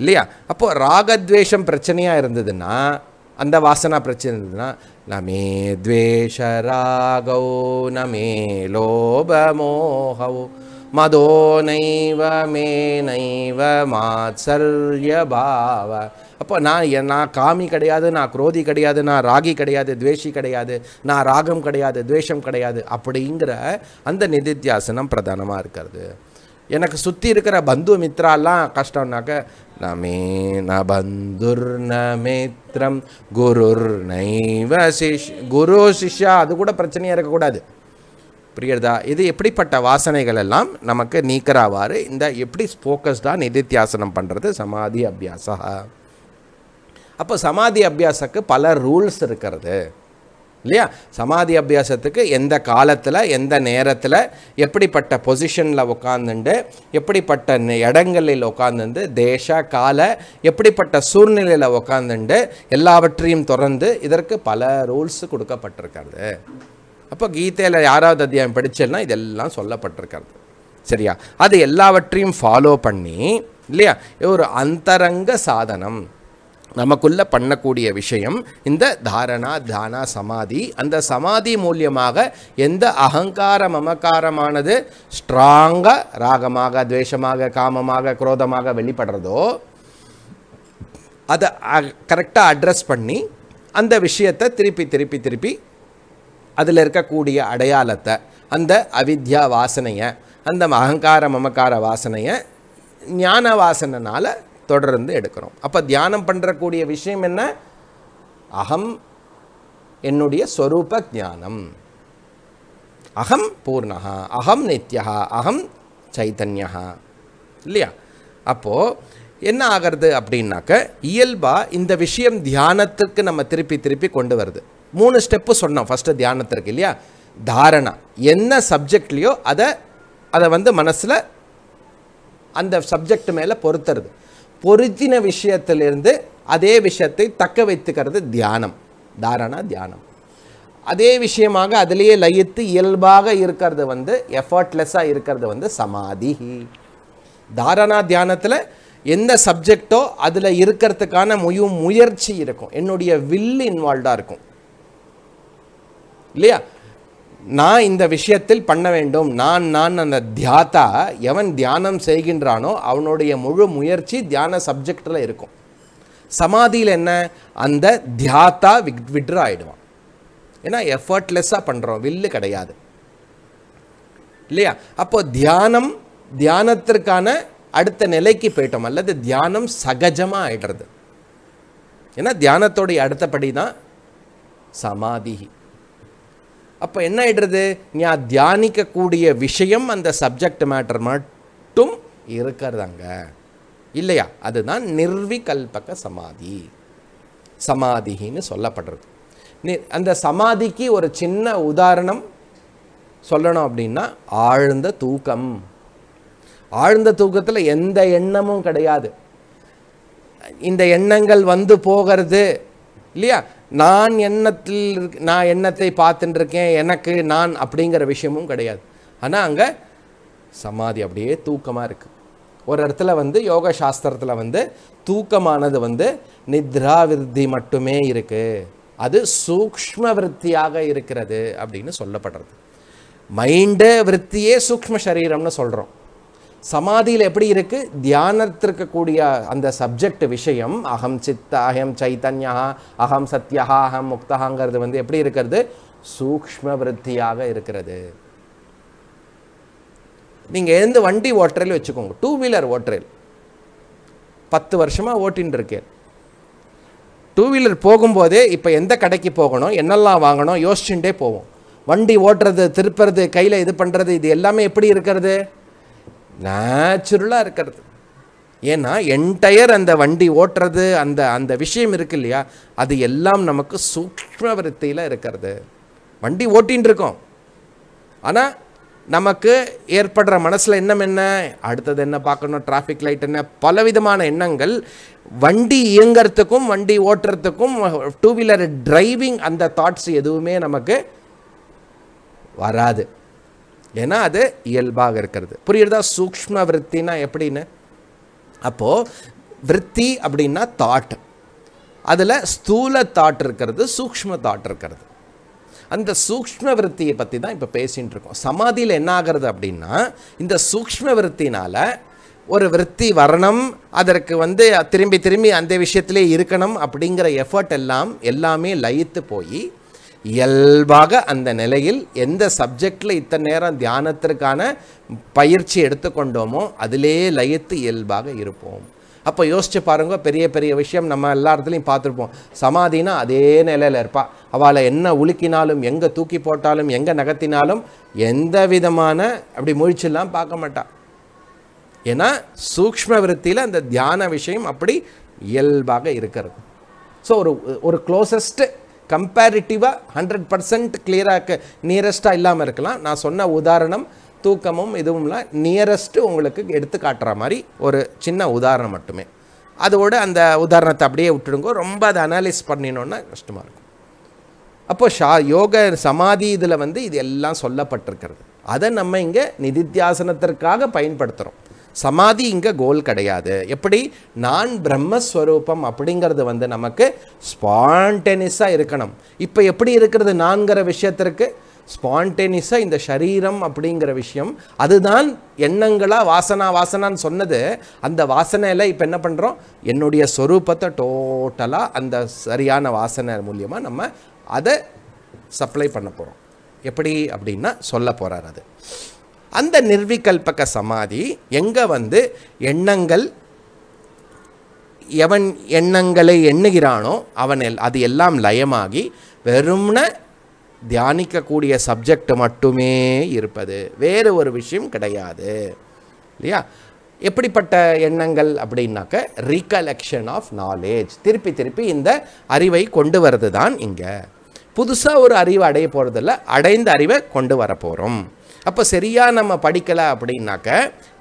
இல்லையா அப்போது ராகத்வேஷம் பிரச்சனையாக இருந்ததுன்னா அந்த வாசனா பிரச்சனை இருந்ததுன்னா நமே துவேஷ ராகோ நமே லோபமோகவோ மதோ நைவ மே நைவ மாத்சல்ய பாவ அப்போ நான் நான் காமி கிடையாது நான் குரோதி கிடையாது நான் ராகி கிடையாது துவேஷி கிடையாது நான் ராகம் கிடையாது துவேஷம் கிடையாது அப்படிங்கிற அந்த நிதித்தியாசனம் பிரதானமாக இருக்கிறது எனக்கு சுற்றி இருக்கிற பந்து மித்ராலாம் கஷ்டம்னாக்க நமே मे न குருர் நைவ சிஷ் குரு சிஷ்யா அது கூட பிரச்சனையாக இருக்கக்கூடாது புரியுறதா இது எப்படிப்பட்ட வாசனைகள் எல்லாம் நமக்கு நீக்கிறவாறு இந்த எப்படி ஃபோக்கஸ்டாக நிதித்தியாசனம் பண்ணுறது சமாதி அபியாசா அப்போ சமாதி அபியாசக்கு பல ரூல்ஸ் இருக்கிறது இல்லையா சமாதி அபியாசத்துக்கு எந்த காலத்தில் எந்த நேரத்தில் எப்படிப்பட்ட பொசிஷனில் உட்காந்துண்டு எப்படிப்பட்ட இடங்களில் உட்காந்துண்டு தேச கால எப்படிப்பட்ட சூழ்நிலையில் உட்காந்துண்டு எல்லாவற்றையும் தொடர்ந்து இதற்கு பல ரூல்ஸ் கொடுக்கப்பட்டிருக்கிறது அப்போ கீதையில் யாராவது அத்தியாயம் படித்தேன்னா இதெல்லாம் சொல்லப்பட்டிருக்கிறது சரியா அது எல்லாவற்றையும் ஃபாலோ பண்ணி இல்லையா ஒரு அந்தரங்க சாதனம் நமக்குள்ளே பண்ணக்கூடிய விஷயம் இந்த தாரணா தானா சமாதி அந்த சமாதி மூலியமாக எந்த அகங்கார மமக்காரமானது ஸ்ட்ராங்காக ராகமாக துவேஷமாக காமமாக குரோதமாக வெளிப்படுறதோ அதை கரெக்டாக அட்ரஸ் பண்ணி அந்த விஷயத்தை திருப்பி திருப்பி திருப்பி அதில் இருக்கக்கூடிய அடையாளத்தை அந்த அவித்யா வாசனையை அந்த அகங்கார மமக்கார வாசனையை ஞான வாசனைனால் தொடர்ந்து எடுக்கிறோம் அப்போ தியானம் பண்ணுறக்கூடிய விஷயம் என்ன அகம் என்னுடைய ஸ்வரூப ஜானம் அகம் பூர்ணகா அகம் நித்யா அகம் சைத்தன்யா இல்லையா அப்போது என்ன ஆகிறது அப்படின்னாக்க இயல்பாக இந்த விஷயம் தியானத்துக்கு நம்ம திருப்பி திருப்பி கொண்டு வருது மூணு ஸ்டெப்பு சொன்னோம் ஃபஸ்ட்டு தியானத்திற்கு இல்லையா தாரணா என்ன சப்ஜெக்ட்லேயோ அதை அதை வந்து மனசில் அந்த சப்ஜெக்ட் மேலே பொறுத்துறது பொருத்தின விஷயத்திலிருந்து அதே விஷயத்தை தக்க வைத்துக்கிறது தியானம் தாரணா தியானம் அதே விஷயமாக அதிலேயே லயித்து இயல்பாக இருக்கிறது வந்து எஃபர்ட்லெஸ்ஸாக இருக்கிறது வந்து சமாதி தாரணா தியானத்தில் எந்த சப்ஜெக்டோ அதில் இருக்கிறதுக்கான முயு முயற்சி இருக்கும் என்னுடைய வில் இன்வால்வாக இருக்கும் இல்லையா நான் இந்த விஷயத்தில் பண்ண வேண்டும் நான் நான் அந்த தியாத்தா எவன் தியானம் செய்கின்றானோ அவனுடைய முழு முயற்சி தியான சப்ஜெக்டில் இருக்கும் சமாதியில் என்ன அந்த தியாத்தா விட் விட்ரா ஆகிடுவான் ஏன்னா எஃபர்ட்லெஸ்ஸாக பண்ணுறோம் வில்லு கிடையாது இல்லையா அப்போது தியானம் தியானத்திற்கான அடுத்த நிலைக்கு போயிட்டோம் அல்லது தியானம் சகஜமாக ஆயிடுறது ஏன்னா தியானத்தோடைய அடுத்தபடி தான் சமாதி அப்போ என்ன ஆகிடுறது நீ தியானிக்கக்கூடிய விஷயம் அந்த சப்ஜெக்ட் மேட்டர் மட்டும் இருக்கிறதாங்க இல்லையா அதுதான் நிர்விகல்பக சமாதி சமாதின்னு சொல்லப்படுறது அந்த சமாதிக்கு ஒரு சின்ன உதாரணம் சொல்லணும் அப்படின்னா ஆழ்ந்த தூக்கம் ஆழ்ந்த தூக்கத்தில் எந்த எண்ணமும் கிடையாது இந்த எண்ணங்கள் வந்து போகிறது இல்லையா நான் எண்ணத்தில் இருக் நான் எண்ணத்தை பார்த்துட்டு இருக்கேன் எனக்கு நான் அப்படிங்கிற விஷயமும் கிடையாது ஆனால் அங்கே சமாதி அப்படியே தூக்கமாக இருக்குது ஒரு இடத்துல வந்து யோக சாஸ்திரத்தில் வந்து தூக்கமானது வந்து நித்ரா விருத்தி மட்டுமே இருக்குது அது சூக்ம விருத்தியாக இருக்கிறது அப்படின்னு சொல்லப்படுறது மைண்டு விருத்தியே சூக்ம சரீரம்னு சொல்கிறோம் சமாதியில் எப்படி இருக்குது கூடிய அந்த சப்ஜெக்ட் விஷயம் அகம் சித்த அகம் சைத்தன்யா அகம் சத்யா அகம் முக்தகாங்கிறது வந்து எப்படி இருக்கிறது சூக்ம விருத்தியாக இருக்கிறது நீங்கள் எந்த வண்டி ஓட்டுறேல் வச்சுக்கோங்க டூ வீலர் ஓட்டுறையில் பத்து வருஷமாக ஓட்டின்னு இருக்கேன் டூ வீலர் போகும்போதே இப்போ எந்த கடைக்கு போகணும் என்னெல்லாம் வாங்கணும் யோசிச்சுட்டே போவோம் வண்டி ஓட்டுறது திருப்புறது கையில் இது பண்ணுறது இது எல்லாமே எப்படி இருக்கிறது நேச்சுரலாக இருக்கிறது ஏன்னா என்டையர் அந்த வண்டி ஓட்டுறது அந்த அந்த விஷயம் இருக்கு இல்லையா அது எல்லாம் நமக்கு சூக்ம விருத்தியில் இருக்கிறது வண்டி ஓட்டின் இருக்கோம் ஆனால் நமக்கு ஏற்படுற மனசில் எண்ணம் என்ன அடுத்தது என்ன பார்க்கணும் டிராஃபிக் லைட் என்ன பலவிதமான எண்ணங்கள் வண்டி இயங்கிறதுக்கும் வண்டி ஓட்டுறதுக்கும் டூ வீலர் டிரைவிங் அந்த தாட்ஸ் எதுவுமே நமக்கு வராது ஏன்னா அது இயல்பாக இருக்கிறது புரியுறதா சூக்ம விற்த்தினா எப்படின்னு அப்போது விற்பி அப்படின்னா தாட் அதில் ஸ்தூல தாட் இருக்கிறது சூக்ம தாட் இருக்கிறது அந்த சூக்ம விற்த்தியை பற்றி தான் இப்போ பேசிகிட்டு இருக்கோம் சமாதியில் என்ன ஆகிறது அப்படின்னா இந்த சூக்ம விற்த்தினால் ஒரு விற்பி வரணும் அதற்கு வந்து திரும்பி திரும்பி அந்த விஷயத்திலே இருக்கணும் அப்படிங்கிற எஃபர்ட் எல்லாம் எல்லாமே லயித்து போய் இயல்பாக அந்த நிலையில் எந்த சப்ஜெக்டில் இத்தனை நேரம் தியானத்திற்கான பயிற்சி எடுத்துக்கொண்டோமோ அதிலே லயித்து இயல்பாக இருப்போம் அப்போ யோசிச்சு பாருங்க பெரிய பெரிய விஷயம் நம்ம எல்லா இடத்துலையும் பார்த்துருப்போம் சமாதினா அதே நிலையில் இருப்பாள் அவளை என்ன உலுக்கினாலும் எங்கே தூக்கி போட்டாலும் எங்கே நகர்த்தினாலும் எந்த விதமான அப்படி முழிச்சுலாம் பார்க்க மாட்டாள் ஏன்னா சூக்ம விருத்தியில் அந்த தியான விஷயம் அப்படி இயல்பாக இருக்கிறது ஸோ ஒரு ஒரு க்ளோசஸ்ட்டு கம்பேரிட்டிவாக ஹண்ட்ரட் பர்சன்ட் கிளியராக நியரஸ்ட்டாக இல்லாமல் இருக்கலாம் நான் சொன்ன உதாரணம் தூக்கமும் இதுவும்லாம் நியரஸ்ட்டு உங்களுக்கு எடுத்து காட்டுற மாதிரி ஒரு சின்ன உதாரணம் மட்டுமே அதோட அந்த உதாரணத்தை அப்படியே விட்டுடுங்க ரொம்ப அதை அனாலிஸ் பண்ணினோன்னா கஷ்டமாக இருக்கும் அப்போ ஷா யோக சமாதி இதில் வந்து இது எல்லாம் சொல்லப்பட்டிருக்கிறது அதை நம்ம இங்கே நிதித்தியாசனத்திற்காக பயன்படுத்துகிறோம் சமாதி இங்கே கோல் கிடையாது எப்படி நான் பிரம்மஸ்வரூபம் அப்படிங்கிறது வந்து நமக்கு ஸ்பான்டேனியஸாக இருக்கணும் இப்போ எப்படி இருக்கிறது நான்கிற விஷயத்திற்கு ஸ்பான்டேனியஸாக இந்த சரீரம் அப்படிங்கிற விஷயம் அதுதான் எண்ணங்களாக வாசனா வாசனான்னு சொன்னது அந்த வாசனையில் இப்போ என்ன பண்ணுறோம் என்னுடைய ஸ்வரூபத்தை டோட்டலாக அந்த சரியான வாசனை மூலியமாக நம்ம அதை சப்ளை பண்ண போகிறோம் எப்படி அப்படின்னா சொல்ல போகிறார் அது அந்த நிர்விகல்பக சமாதி எங்கே வந்து எண்ணங்கள் எவன் எண்ணங்களை எண்ணுகிறானோ அவன் எல் அது எல்லாம் லயமாகி வெறும்ன தியானிக்கக்கூடிய சப்ஜெக்ட் மட்டுமே இருப்பது வேறு ஒரு விஷயம் கிடையாது இல்லையா எப்படிப்பட்ட எண்ணங்கள் அப்படின்னாக்க ரீகலெக்ஷன் ஆஃப் நாலேஜ் திருப்பி திருப்பி இந்த அறிவை கொண்டு வர்றது தான் இங்கே புதுசாக ஒரு அறிவு அடைய போகிறதில்ல அடைந்த அறிவை கொண்டு வரப்போகிறோம் அப்போ சரியாக நம்ம படிக்கலை அப்படின்னாக்க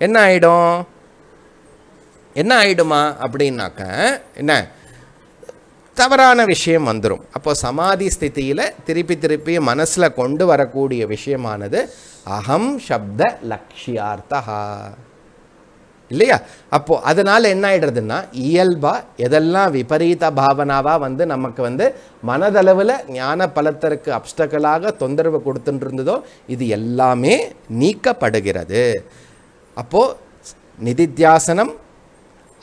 என்ன ஆகிடும் என்ன ஆகிடுமா அப்படின்னாக்க என்ன தவறான விஷயம் வந்துடும் அப்போ சமாதி ஸ்தித்தியில் திருப்பி திருப்பி மனசில் கொண்டு வரக்கூடிய விஷயமானது அகம் சப்த லக்ஷியார்த்தகா இல்லையா அப்போது அதனால் என்ன ஆயிடுறதுன்னா இயல்பாக எதெல்லாம் விபரீத பாவனாவாக வந்து நமக்கு வந்து மனதளவில் ஞான பலத்திற்கு அப்டக்கலாக தொந்தரவு கொடுத்துட்டு இருந்ததோ இது எல்லாமே நீக்கப்படுகிறது அப்போது நிதித்தியாசனம்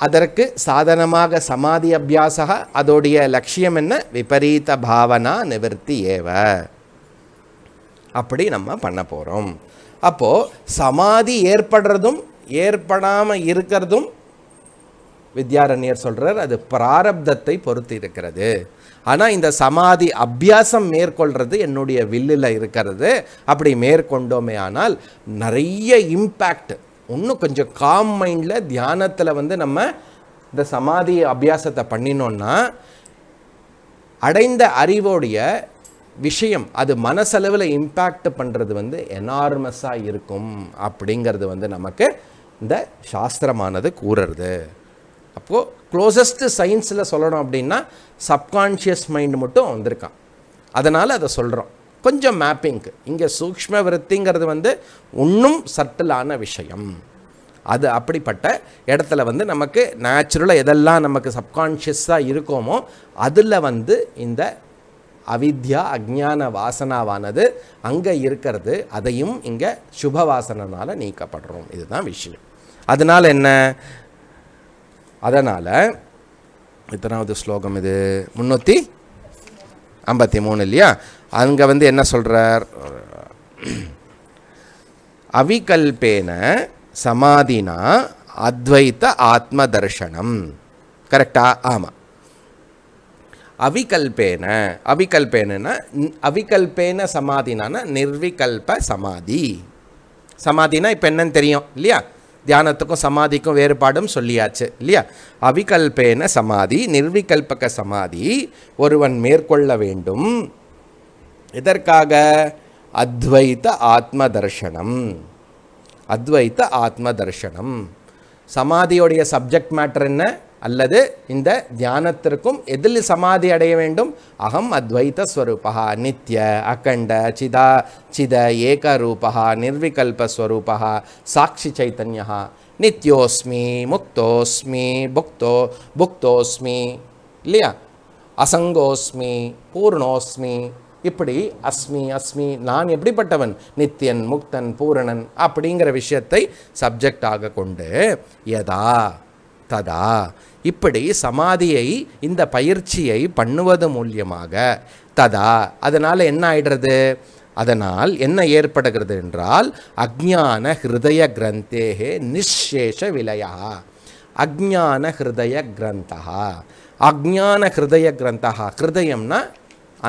அதற்கு சாதனமாக சமாதி அபியாசா அதோடைய லட்சியம் என்ன விபரீத பாவனா நிவர்த்தி ஏவ அப்படி நம்ம பண்ண போகிறோம் அப்போது சமாதி ஏற்படுறதும் ஏற்படாமல் இருக்கிறதும் வித்யாரண்யர் சொல்கிறார் அது பிராரப்தத்தை பொறுத்து இருக்கிறது ஆனால் இந்த சமாதி அபியாசம் மேற்கொள்கிறது என்னுடைய வில்லில் இருக்கிறது அப்படி மேற்கொண்டோமே ஆனால் நிறைய இம்பேக்ட் இன்னும் கொஞ்சம் காம் மைண்டில் தியானத்தில் வந்து நம்ம இந்த சமாதி அபியாசத்தை பண்ணினோன்னா அடைந்த அறிவோடைய விஷயம் அது மனசளவில் இம்பேக்ட் பண்ணுறது வந்து எனார்மஸாக இருக்கும் அப்படிங்கிறது வந்து நமக்கு இந்த சாஸ்திரமானது கூறுறது அப்போது க்ளோசஸ்ட்டு சயின்ஸில் சொல்லணும் அப்படின்னா சப்கான்ஷியஸ் மைண்டு மட்டும் வந்திருக்கான் அதனால் அதை சொல்கிறோம் கொஞ்சம் மேப்பிங்க்கு இங்கே சூக்ம விரத்திங்கிறது வந்து இன்னும் சட்டிலான விஷயம் அது அப்படிப்பட்ட இடத்துல வந்து நமக்கு நேச்சுரலாக எதெல்லாம் நமக்கு சப்கான்ஷியஸாக இருக்கோமோ அதில் வந்து இந்த அவித்யா அஜான வாசனாவானது அங்கே இருக்கிறது அதையும் இங்கே சுப வாசனனால் நீக்கப்படுறோம் இதுதான் விஷயம் அதனால் என்ன அதனால் எத்தனாவது ஸ்லோகம் இது முந்நூற்றி ஐம்பத்தி மூணு இல்லையா அங்கே வந்து என்ன சொல்கிறார் அவிகல்பேன சமாதினா அத்வைத்த ஆத்ம தர்ஷனம் கரெக்டா ஆமாம் அவிகல்பேன அவிகல்பேனா அவிகல்பேன சமாதினானா நிர்விகல்ப சமாதி சமாதினா இப்போ என்னன்னு தெரியும் இல்லையா தியானத்துக்கும் சமாதிக்கும் வேறுபாடும் சொல்லியாச்சு இல்லையா அவிகல்பேன சமாதி நிர்விகல்பக சமாதி ஒருவன் மேற்கொள்ள வேண்டும் இதற்காக அத்வைத்த ஆத்ம தர்ஷனம் அத்வைத்த ஆத்ம தர்ஷனம் சமாதியோடைய சப்ஜெக்ட் மேட்டர் என்ன அல்லது இந்த தியானத்திற்கும் எதில் சமாதி அடைய வேண்டும் அகம் அத்வைத்த ஸ்வரூபா நித்ய அகண்ட சிதா சித ஏக ரூபா நிர்விகல்பஸ்வரூபா சாட்சி சைத்தன்யா நித்யோஸ்மி முக்தோஸ்மி புக்தோ புக்தோஸ்மி இல்லையா அசங்கோஸ்மி பூர்ணோஸ்மி இப்படி அஸ்மி அஸ்மி நான் எப்படிப்பட்டவன் நித்தியன் முக்தன் பூரணன் அப்படிங்கிற விஷயத்தை சப்ஜெக்டாக கொண்டு எதா ததா இப்படி சமாதியை இந்த பயிற்சியை பண்ணுவது மூலியமாக ததா அதனால் என்ன ஆயிடுறது அதனால் என்ன ஏற்படுகிறது என்றால் அக்ஞான ஹிருதய கிரந்தேகே நிஷேஷ விலையா அக்ஞான ஹிருதய கிரந்தா அக்ஞான ஹிருதய கிரந்தா ஹிருதயம்னா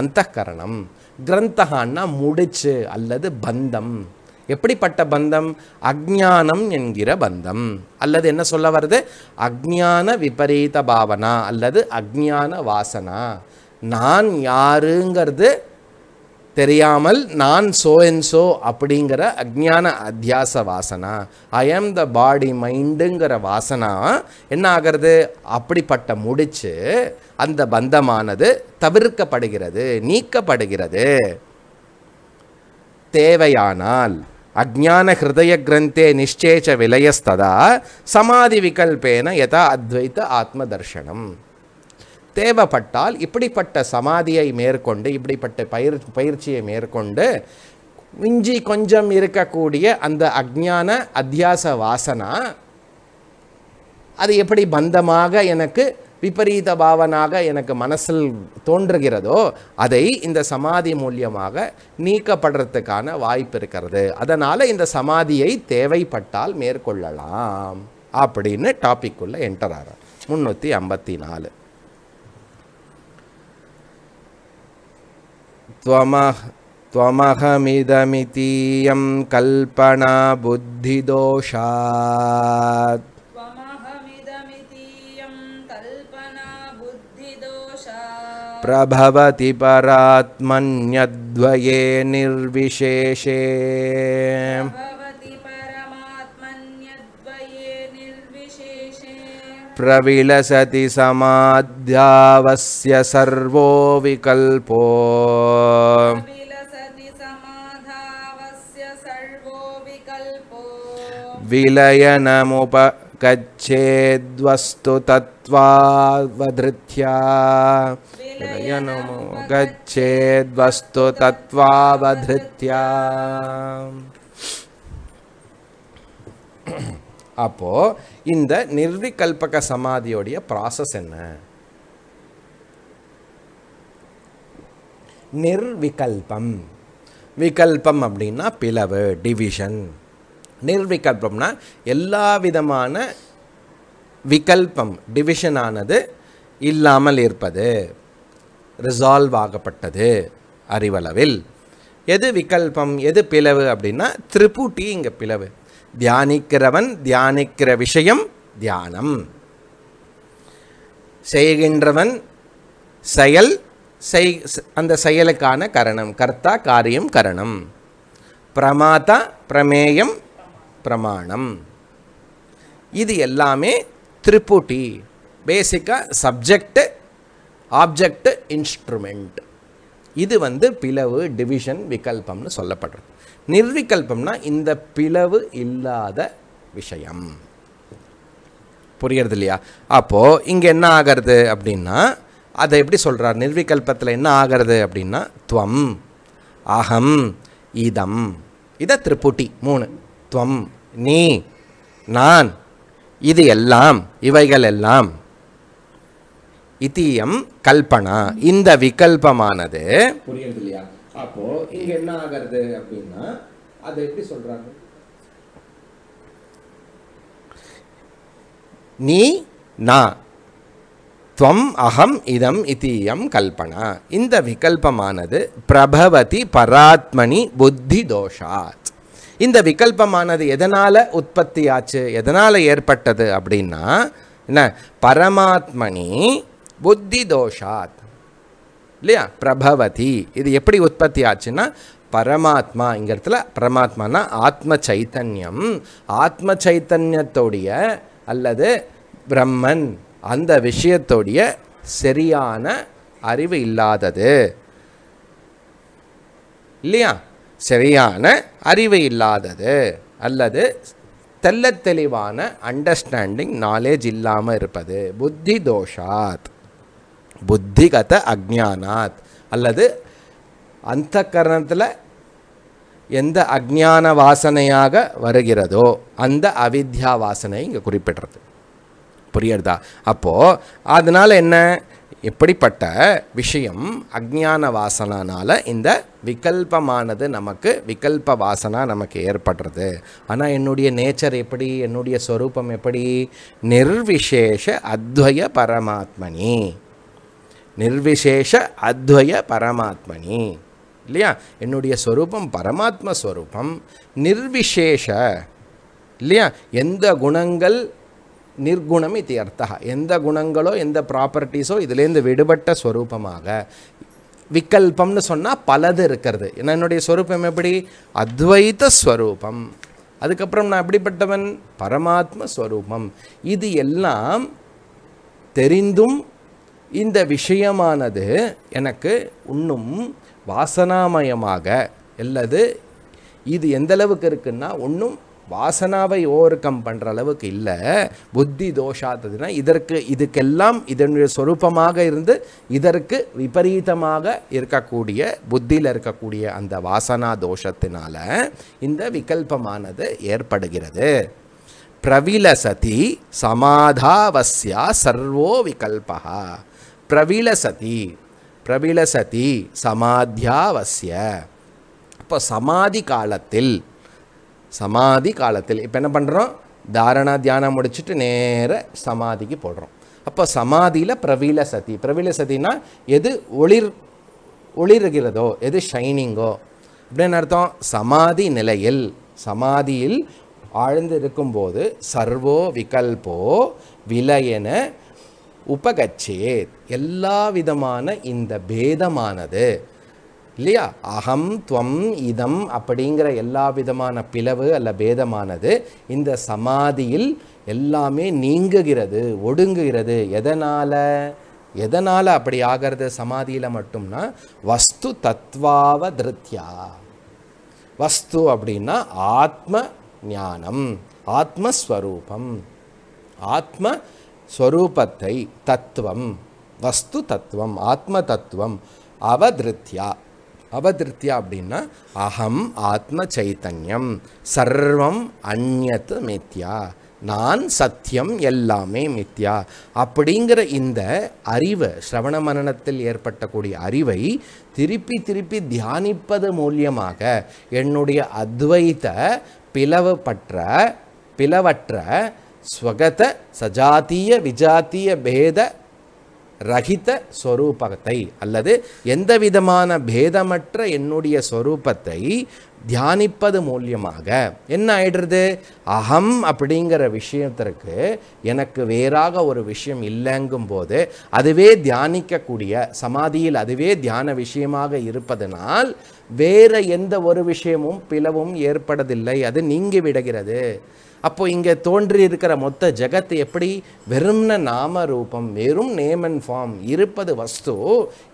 அந்த கரணம் கிரந்தகான்னா முடிச்சு அல்லது பந்தம் எப்படிப்பட்ட பந்தம் அக்ஞானம் என்கிற பந்தம் அல்லது என்ன சொல்ல வருது அக்ஞான விபரீத பாவனா அல்லது அக்ஞான வாசனா நான் யாருங்கிறது தெரியாமல் நான் சோ என் சோ அப்படிங்கிற அக்ஞான அத்தியாச வாசனா ஐ ஆம் த பாடி மைண்டுங்கிற வாசனா என்ன ஆகிறது அப்படிப்பட்ட முடிச்சு அந்த பந்தமானது தவிர்க்கப்படுகிறது நீக்கப்படுகிறது தேவையானால் அஜான ஹிருதய கிரந்தே நிச்சேச்ச விலையஸ்ததா சமாதி விகல்பேன யதா அத்வைத்த ஆத்ம தர்ஷனம் தேவைப்பட்டால் இப்படிப்பட்ட சமாதியை மேற்கொண்டு இப்படிப்பட்ட பயிர் பயிற்சியை மேற்கொண்டு மிஞ்சி கொஞ்சம் இருக்கக்கூடிய அந்த அஜான அத்தியாச வாசனா அது எப்படி பந்தமாக எனக்கு விபரீத பாவனாக எனக்கு மனசில் தோன்றுகிறதோ அதை இந்த சமாதி மூலியமாக நீக்கப்படுறதுக்கான வாய்ப்பு இருக்கிறது அதனால் இந்த சமாதியை தேவைப்பட்டால் மேற்கொள்ளலாம் அப்படின்னு டாபிக்குள்ளே என்டர் ஆகும் முந்நூற்றி ஐம்பத்தி நாலு त्वमहमिदमितीयं கல்பனா बुद्धिदोषात् प्रभवति परात्मन्यद्वये निर्विशेषे प्रविलसति समाध्यावस्य सर्वो विकल्पो विलयनमुप கச்சேத்வஸ்து गच्छेद्वस्तु तत्त्वावधृत्या गच्छेद्वस्तु तत्त्वावधृत्या அப்போது இந்த நிர்விகல்பக சமாதியோடைய ப்ராசஸ் என்ன நிர்விகல்பம் விகல்பம் அப்படின்னா பிளவு டிவிஷன் நிர்விகல்பம்னா எல்லா விதமான விகல்பம் டிவிஷனானது இல்லாமல் இருப்பது ரிசால்வ் ஆகப்பட்டது அறிவளவில் எது விகல்பம் எது பிளவு அப்படின்னா திரிபுட்டி இங்கே பிளவு தியானிக்கிறவன் தியானிக்கிற விஷயம் தியானம் செய்கின்றவன் செயல் செய் அந்த செயலுக்கான கரணம் கர்த்தா காரியம் கரணம் பிரமாதா பிரமேயம் பிரமாணம் இது எல்லாமே திரிபுட்டி பேசிக்காக சப்ஜெக்டு ஆப்ஜெக்ட் இன்ஸ்ட்ருமெண்ட் இது வந்து பிளவு டிவிஷன் விகல்பம்னு சொல்லப்படுறது நிர்விகல்பம்னா இந்த பிளவு இல்லாத விஷயம் புரியறது இல்லையா அப்போது இங்கே என்ன ஆகிறது அப்படின்னா அதை எப்படி சொல்கிறார் நிர்விகல்பத்தில் என்ன ஆகிறது அப்படின்னா துவம் அகம் இதம் இதை திருப்புட்டி மூணு துவம் நீ நான் இது எல்லாம் இவைகள் எல்லாம் இத்தியம் கல்பனா இந்த விகல்பமானது புரியுது இல்லையா அப்போ இங்க என்ன ஆகிறது அப்படின்னா அதை எப்படி சொல்றாங்க நீ நான் துவம் அகம் இதம் இத்தியம் கல்பனா இந்த விகல்பமானது பிரபவதி பராத்மனி புத்தி தோஷாத் இந்த விகல்பமானது எதனால் உற்பத்தி ஆச்சு எதனால் ஏற்பட்டது அப்படின்னா என்ன பரமாத்மனி புத்தி தோஷாத் இல்லையா பிரபவதி இது எப்படி உற்பத்தி ஆச்சுன்னா பரமாத்மா இங்கிறதுல பரமாத்மானா ஆத்ம சைத்தன்யம் ஆத்ம சைத்தன்யத்தோடைய அல்லது பிரம்மன் அந்த விஷயத்தோடைய சரியான அறிவு இல்லாதது இல்லையா சரியான அறிவு இல்லாதது அல்லது தெல்ல தெளிவான அண்டர்ஸ்டாண்டிங் நாலேஜ் இல்லாமல் இருப்பது புத்தி தோஷாத் புத்திகத அக்ஞானாத் அல்லது அந்த கரணத்தில் எந்த அக்ஞான வாசனையாக வருகிறதோ அந்த அவித்யா வாசனை இங்கே குறிப்பிடுறது புரியுறதா அப்போது அதனால் என்ன இப்படிப்பட்ட விஷயம் அக்ஞான வாசனானால் இந்த விகல்பமானது நமக்கு விகல்ப வாசனா நமக்கு ஏற்படுறது ஆனால் என்னுடைய நேச்சர் எப்படி என்னுடைய ஸ்வரூபம் எப்படி நிர்விசேஷ அத்வய பரமாத்மனி நிர்விசேஷ அத்வய பரமாத்மனி இல்லையா என்னுடைய ஸ்வரூபம் பரமாத்ம ஸ்வரூபம் நிர்விசேஷ இல்லையா எந்த குணங்கள் நிர்குணம் இது அர்த்தம் எந்த குணங்களோ எந்த ப்ராப்பர்ட்டிஸோ இதுலேருந்து விடுபட்ட ஸ்வரூபமாக விக்கல்பம்னு சொன்னால் பலது இருக்கிறது என்னுடைய ஸ்வரூபம் எப்படி அத்வைத ஸ்வரூபம் அதுக்கப்புறம் நான் எப்படிப்பட்டவன் பரமாத்ம ஸ்வரூபம் இது எல்லாம் தெரிந்தும் இந்த விஷயமானது எனக்கு இன்னும் வாசனாமயமாக அல்லது இது எந்தளவுக்கு இருக்குன்னா ஒன்றும் வாசனாவை ஓவர் கம் பண்ணுற அளவுக்கு இல்லை புத்தி தோஷாத்ததுனா இதற்கு இதுக்கெல்லாம் இதனுடைய சொரூபமாக இருந்து இதற்கு விபரீதமாக இருக்கக்கூடிய புத்தியில் இருக்கக்கூடிய அந்த வாசனா தோஷத்தினால இந்த விகல்பமானது ஏற்படுகிறது பிரவிலசதி சமாதாவஸ்யா சர்வோ விகல்பா பிரவிலசதி பிரவிலசதி சமாத்தியாவசிய இப்போ சமாதி காலத்தில் சமாதி காலத்தில் இப்போ என்ன பண்ணுறோம் தாரணா தியானம் முடிச்சுட்டு நேர சமாதிக்கு போடுறோம் அப்போ சமாதியில் பிரவீல சதி பிரவீல சதினா எது ஒளிர் ஒளிர்கிறதோ எது ஷைனிங்கோ அப்படின்னு அர்த்தம் சமாதி நிலையில் சமாதியில் ஆழ்ந்து இருக்கும்போது சர்வோ விகல்போ விலையென உபகச்சேத் எல்லா விதமான இந்த பேதமானது இல்லையா அகம் துவம் இதம் அப்படிங்கிற எல்லா விதமான பிளவு அல்ல பேதமானது இந்த சமாதியில் எல்லாமே நீங்குகிறது ஒடுங்குகிறது எதனால் எதனால் அப்படி ஆகிறது சமாதியில் மட்டும்னா வஸ்து தத்வாவ திருத்தியா வஸ்து அப்படின்னா ஆத்ம ஞானம் ஆத்மஸ்வரூபம் ஆத்ம ஸ்வரூபத்தை தத்துவம் வஸ்து தத்துவம் ஆத்ம தத்துவம் அவதிருத்தியா அவதிருத்தியா அப்படின்னா அகம் ஆத்ம சைத்தன்யம் சர்வம் அந்நத்து மித்யா நான் சத்தியம் எல்லாமே மித்யா அப்படிங்கிற இந்த அறிவை ஸ்ரவண மரணத்தில் ஏற்பட்டக்கூடிய அறிவை திருப்பி திருப்பி தியானிப்பது மூலியமாக என்னுடைய அத்வைத்த பற்ற பிளவற்ற ஸ்வகத சஜாத்திய விஜாத்திய பேத ரகித ஸ்வரூபத்தை அல்லது எந்த விதமான பேதமற்ற என்னுடைய ஸ்வரூபத்தை தியானிப்பது மூலியமாக என்ன ஆயிடுறது அகம் அப்படிங்கிற விஷயத்திற்கு எனக்கு வேறாக ஒரு விஷயம் இல்லைங்கும் போது அதுவே தியானிக்கக்கூடிய சமாதியில் அதுவே தியான விஷயமாக இருப்பதனால் வேற எந்த ஒரு விஷயமும் பிளவும் ஏற்படதில்லை அது நீங்கி விடுகிறது அப்போ இங்கே தோன்றி இருக்கிற மொத்த ஜெகத்து எப்படி வெறும்ன நாம ரூபம் வெறும் நேம் அண்ட் ஃபார்ம் இருப்பது வஸ்து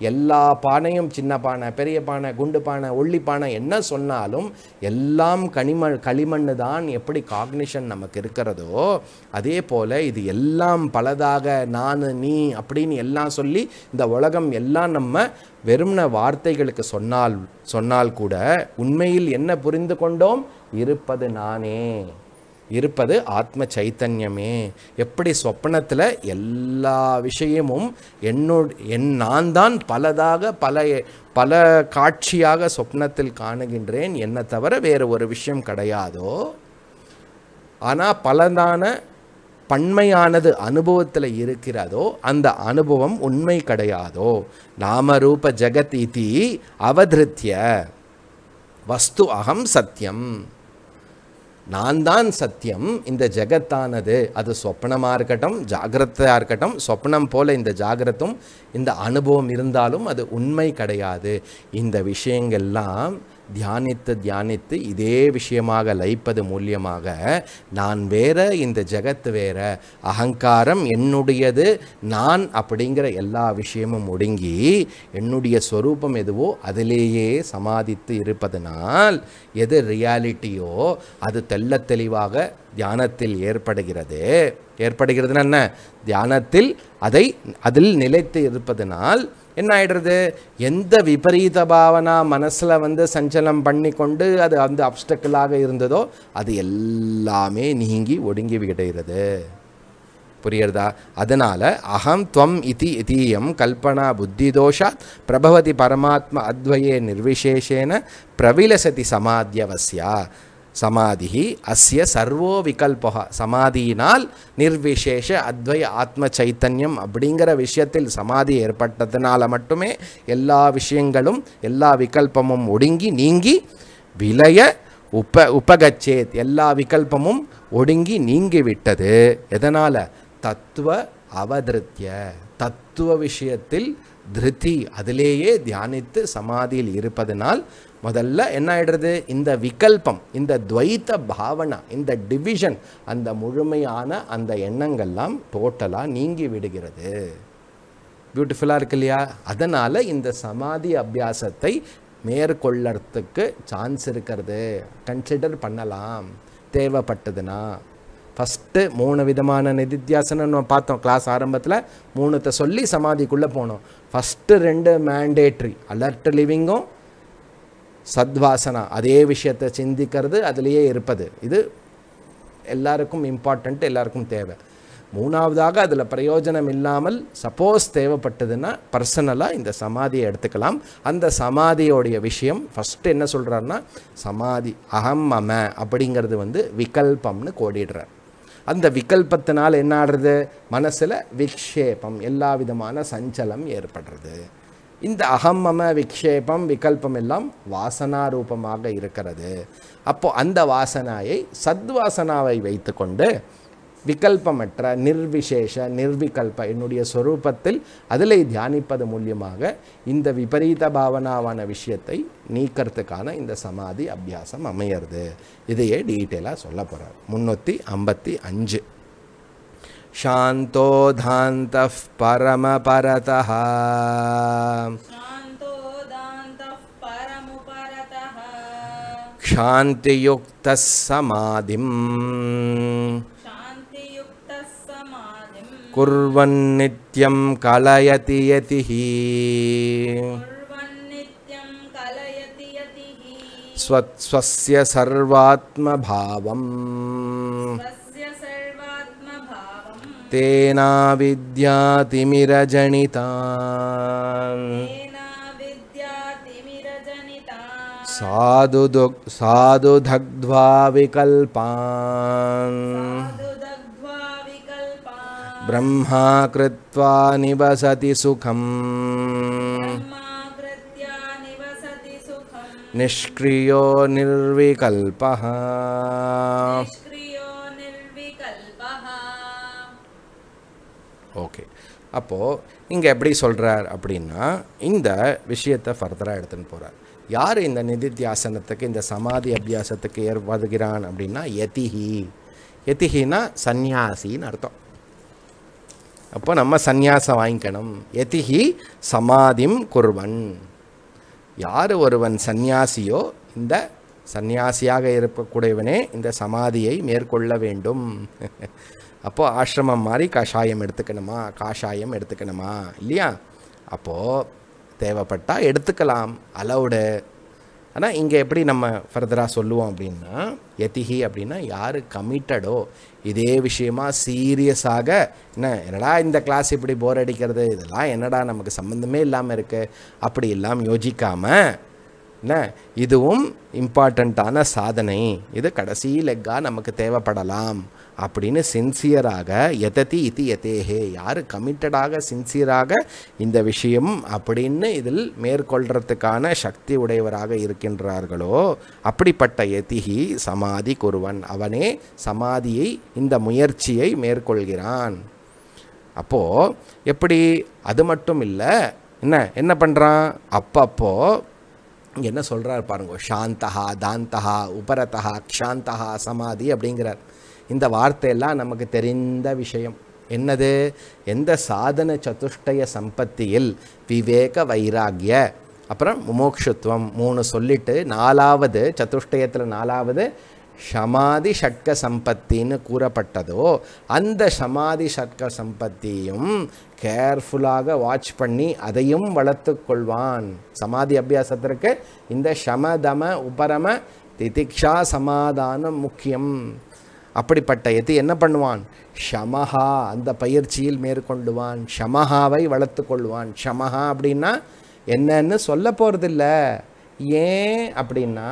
எல்லா பானையும் சின்ன பானை பெரிய பானை குண்டு பானை ஒள்ளி பானை என்ன சொன்னாலும் எல்லாம் கனிம களிமண் தான் எப்படி காக்னிஷன் நமக்கு இருக்கிறதோ அதே போல் இது எல்லாம் பலதாக நான் நீ அப்படின்னு எல்லாம் சொல்லி இந்த உலகம் எல்லாம் நம்ம வெறும்ன வார்த்தைகளுக்கு சொன்னால் சொன்னால் கூட உண்மையில் என்ன புரிந்து கொண்டோம் இருப்பது நானே இருப்பது ஆத்ம சைத்தன்யமே எப்படி சொப்பனத்தில் எல்லா விஷயமும் என்னோட என் நான் தான் பலதாக பல பல காட்சியாக சொப்னத்தில் காணுகின்றேன் என்னை தவிர வேறு ஒரு விஷயம் கிடையாதோ ஆனால் பலதான பண்மையானது அனுபவத்தில் இருக்கிறதோ அந்த அனுபவம் உண்மை கிடையாதோ நாமரூப ஜெகத் இதி அவதிருத்திய வஸ்து அகம் சத்தியம் நான் தான் சத்தியம் இந்த ஜெகத்தானது அது சொப்னமாக இருக்கட்டும் ஜாகிரதையாக இருக்கட்டும் சொப்னம் போல இந்த ஜாகிரத்தும் இந்த அனுபவம் இருந்தாலும் அது உண்மை கிடையாது இந்த விஷயங்கள்லாம் தியானித்து தியானித்து இதே விஷயமாக லைப்பது மூலியமாக நான் வேற இந்த ஜெகத்து வேற அகங்காரம் என்னுடையது நான் அப்படிங்கிற எல்லா விஷயமும் ஒடுங்கி என்னுடைய ஸ்வரூபம் எதுவோ அதிலேயே சமாதித்து இருப்பதனால் எது ரியாலிட்டியோ அது தெல்ல தெளிவாக தியானத்தில் ஏற்படுகிறது ஏற்படுகிறதுனா என்ன தியானத்தில் அதை அதில் நிலைத்து இருப்பதனால் என்ன ஆகிடுறது எந்த விபரீத பாவனா மனசில் வந்து சஞ்சலம் பண்ணி கொண்டு அது அந்த அப்டக்கிளாக இருந்ததோ அது எல்லாமே நீங்கி ஒடுங்கி விடுகிறது புரியுறதா அதனால் அகம் துவம் இதி இதீயம் கல்பனா புத்தி தோஷா பிரபவதி பரமாத்ம அத்வயே நிர்விசேஷேன பிரவிலசதி சமாத்யவசியா சமாதி அஸ்ய சர்வோ விகல்பகா சமாதியினால் நிர்விசேஷ அத்வை ஆத்ம சைத்தன்யம் அப்படிங்கிற விஷயத்தில் சமாதி ஏற்பட்டதுனால மட்டுமே எல்லா விஷயங்களும் எல்லா விகல்பமும் ஒடுங்கி நீங்கி விலைய உப உபகச்சேத் எல்லா விகல்பமும் ஒடுங்கி நீங்கிவிட்டது எதனால் தத்துவ அவதிருத்திய தத்துவ விஷயத்தில் திருதி அதிலேயே தியானித்து சமாதியில் இருப்பதனால் முதல்ல என்ன ஆயிடுறது இந்த விகல்பம் இந்த துவைத்த பாவனா இந்த டிவிஷன் அந்த முழுமையான அந்த எண்ணங்கள்லாம் டோட்டலாக நீங்கி விடுகிறது பியூட்டிஃபுல்லாக இருக்கு இல்லையா அதனால் இந்த சமாதி அபியாசத்தை மேற்கொள்ளறதுக்கு சான்ஸ் இருக்கிறது கன்சிடர் பண்ணலாம் தேவைப்பட்டதுன்னா ஃபஸ்ட்டு மூணு விதமான நிதித்தியாசனம் பார்த்தோம் கிளாஸ் ஆரம்பத்தில் மூணுத்தை சொல்லி சமாதிக்குள்ளே போனோம் ஃபஸ்ட்டு ரெண்டு மேண்டேட்ரி அலர்ட் லிவிங்கும் சத்வாசனா அதே விஷயத்தை சிந்திக்கிறது அதிலேயே இருப்பது இது எல்லாருக்கும் இம்பார்ட்டண்ட் எல்லாருக்கும் தேவை மூணாவதாக அதில் பிரயோஜனம் இல்லாமல் சப்போஸ் தேவைப்பட்டதுன்னா பர்சனலாக இந்த சமாதியை எடுத்துக்கலாம் அந்த சமாதியோடைய விஷயம் ஃபஸ்ட்டு என்ன சொல்கிறாருன்னா சமாதி அகம் அம அப்படிங்கிறது வந்து விகல்பம்னு கோடிடுறார் அந்த விகல்பத்தினால் என்ன ஆடுறது மனசில் விக்ஷேபம் எல்லா விதமான சஞ்சலம் ஏற்படுறது இந்த அகம்மம விக்ஷேபம் விகல்பம் எல்லாம் வாசனா ரூபமாக இருக்கிறது அப்போது அந்த வாசனையை சத்வாசனாவை வைத்து கொண்டு விகல்பமற்ற நிர்விசேஷ நிர்விகல்ப என்னுடைய சொரூபத்தில் அதிலே தியானிப்பது மூலியமாக இந்த விபரீத பாவனாவான விஷயத்தை நீக்கிறதுக்கான இந்த சமாதி அபியாசம் அமையிறது இதையே டீட்டெயிலாக சொல்ல போகிறார் முந்நூற்றி ஐம்பத்தி அஞ்சு शान्तोधान्तः परमपरतः क्षान्तियुक्तः समाधिम् कुर्वन्नित्यं कलयति यतिः स्वस्य सर्वात्मभावम् तेनाविद्यातिमिरजनिता साधु साधु दग्ध्वा विकल्पा பிரம்மா கிருத்வா निवसति சுகம் நிஷ்கிரியோ निर्विकल्पः ஓகே அப்போது இங்கே எப்படி சொல்கிறார் அப்படின்னா இந்த விஷயத்தை ஃபர்தராக எடுத்துன்னு போகிறார் யார் இந்த நிதித்தியாசனத்துக்கு இந்த சமாதி அபியாசத்துக்கு ஏற்படுகிறான் அப்படின்னா எதிகி எதிஹினா சந்நியாசின்னு அர்த்தம் அப்போ நம்ம சந்நியாசம் வாங்கிக்கணும் எதிஹி சமாதிம் குருவன் யார் ஒருவன் சந்நியாசியோ இந்த சந்நியாசியாக இருக்கக்கூடியவனே இந்த சமாதியை மேற்கொள்ள வேண்டும் அப்போது ஆசிரமம் மாதிரி கஷாயம் எடுத்துக்கணுமா காஷாயம் எடுத்துக்கணுமா இல்லையா அப்போது தேவைப்பட்டால் எடுத்துக்கலாம் அலவுடு ஆனால் இங்கே எப்படி நம்ம ஃபர்தராக சொல்லுவோம் அப்படின்னா எத்திஹி அப்படின்னா யார் கமிட்டடோ இதே விஷயமா சீரியஸாக என்ன என்னடா இந்த கிளாஸ் இப்படி போர் அடிக்கிறது இதெல்லாம் என்னடா நமக்கு சம்மந்தமே இல்லாமல் இருக்குது அப்படி எல்லாம் யோசிக்காமல் என்ன இதுவும் இம்பார்ட்டண்ட்டான சாதனை இது கடைசி லெக்காக நமக்கு தேவைப்படலாம் அப்படின்னு சின்சியராக எததி இது எதேஹே யார் கமிட்டடாக சின்சியராக இந்த விஷயம் அப்படின்னு இதில் மேற்கொள்றதுக்கான சக்தி உடையவராக இருக்கின்றார்களோ அப்படிப்பட்ட எதிகி சமாதி குருவன் அவனே சமாதியை இந்த முயற்சியை மேற்கொள்கிறான் அப்போது எப்படி அது மட்டும் இல்லை என்ன என்ன பண்ணுறான் அப்பப்போ என்ன சொல்கிறார் பாருங்க சாந்தகா தாந்தகா உபரத்தகா க்ஷாந்தகா சமாதி அப்படிங்கிறார் இந்த வார்த்தையெல்லாம் நமக்கு தெரிந்த விஷயம் என்னது எந்த சாதன சதுஷ்டய சம்பத்தியில் விவேக வைராகிய அப்புறம் முமோக்ஷுத்வம் மூணு சொல்லிட்டு நாலாவது சதுஷ்டயத்தில் நாலாவது சமாதி ஷட்க சம்பத்தின்னு கூறப்பட்டதோ அந்த சமாதி ஷட்க சம்பத்தியும் கேர்ஃபுல்லாக வாட்ச் பண்ணி அதையும் வளர்த்து கொள்வான் சமாதி அபியாசத்திற்கு இந்த சமதம உபரம திதிக்ஷா சமாதானம் முக்கியம் அப்படிப்பட்ட எது என்ன பண்ணுவான் ஷமஹா அந்த பயிற்சியில் மேற்கொள்ளுவான் ஷமஹாவை வளர்த்து கொள்வான் ஷமஹா அப்படின்னா என்னன்னு சொல்ல போகிறதில்ல ஏன் அப்படின்னா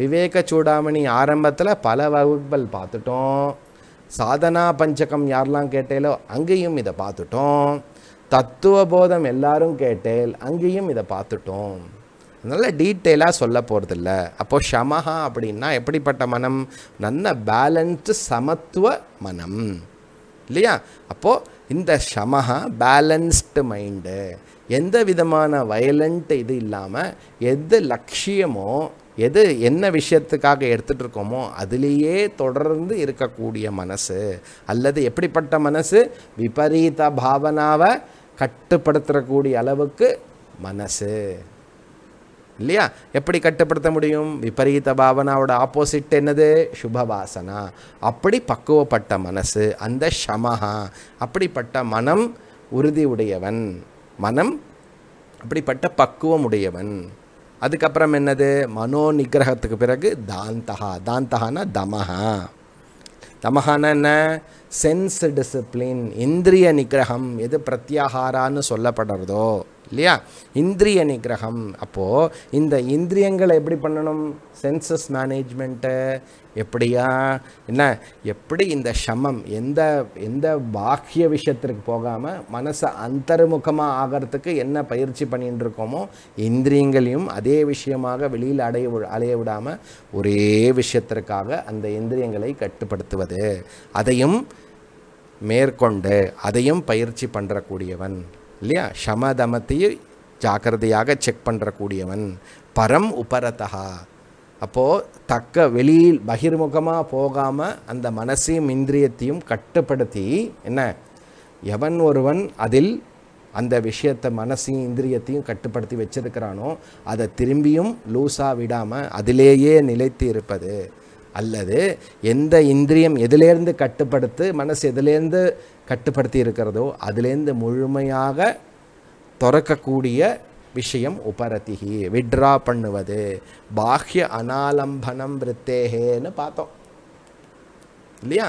விவேக சூடாமணி ஆரம்பத்தில் பல வகுப்புகள் பார்த்துட்டோம் சாதனா பஞ்சகம் யாரெல்லாம் கேட்டேலோ அங்கேயும் இதை பார்த்துட்டோம் தத்துவ போதம் எல்லாரும் கேட்டேல் அங்கேயும் இதை பார்த்துட்டோம் நல்ல டீட்டெயிலாக சொல்ல போகிறதில்ல அப்போது ஷமஹா அப்படின்னா எப்படிப்பட்ட மனம் நல்ல பேலன்ஸ்டு சமத்துவ மனம் இல்லையா அப்போது இந்த ஷமஹா பேலன்ஸ்டு மைண்டு எந்த விதமான வயலண்ட் இது இல்லாமல் எது லட்சியமோ எது என்ன விஷயத்துக்காக எடுத்துகிட்டு இருக்கோமோ அதுலேயே தொடர்ந்து இருக்கக்கூடிய மனசு அல்லது எப்படிப்பட்ட மனசு விபரீத பாவனாவை கட்டுப்படுத்தக்கூடிய அளவுக்கு மனசு இல்லையா எப்படி கட்டுப்படுத்த முடியும் விபரீத பாவனாவோட ஆப்போசிட் என்னது சுபவாசனா அப்படி பக்குவப்பட்ட மனசு அந்த ஷமஹா அப்படிப்பட்ட மனம் உறுதி உடையவன் மனம் அப்படிப்பட்ட பக்குவம் உடையவன் அதுக்கப்புறம் என்னது மனோ நிகிரகத்துக்கு பிறகு தாந்தகா தாந்தகானா தமஹா தமஹானா என்ன சென்ஸ் டிசிப்ளின் இந்திரிய நிகிரகம் எது பிரத்யாகாரான்னு சொல்லப்படுறதோ இல்லையா இந்திரிய நிகிரகம் அப்போது இந்த இந்திரியங்களை எப்படி பண்ணணும் சென்சஸ் மேனேஜ்மெண்ட்டு எப்படியா என்ன எப்படி இந்த சமம் எந்த எந்த பாக்கிய விஷயத்திற்கு போகாமல் மனசை அந்தர்முகமாக ஆகிறதுக்கு என்ன பயிற்சி பண்ணிகிட்டு இருக்கோமோ இந்திரியங்களையும் அதே விஷயமாக வெளியில் அடைய அலைய விடாமல் ஒரே விஷயத்திற்காக அந்த இந்திரியங்களை கட்டுப்படுத்துவது அதையும் மேற்கொண்டு அதையும் பயிற்சி பண்ணுறக்கூடியவன் இல்லையா சமதமத்தையும் ஜாக்கிரதையாக செக் பண்ணுறக்கூடியவன் பரம் உபரதா அப்போது தக்க வெளியில் பகிர்முகமாக போகாமல் அந்த மனசையும் இந்திரியத்தையும் கட்டுப்படுத்தி என்ன எவன் ஒருவன் அதில் அந்த விஷயத்தை மனசையும் இந்திரியத்தையும் கட்டுப்படுத்தி வச்சிருக்கிறானோ அதை திரும்பியும் லூஸாக விடாமல் அதிலேயே நிலைத்து இருப்பது அல்லது எந்த இந்திரியம் எதிலேருந்து கட்டுப்படுத்து மனசு எதுலேருந்து கட்டுப்படுத்தி இருக்கிறதோ அதுலேருந்து முழுமையாக துறக்கக்கூடிய விஷயம் உபரத்திகி விட்ரா பண்ணுவது பாஹ்ய அனாலம்பனம் விருத்தேகேன்னு பார்த்தோம் இல்லையா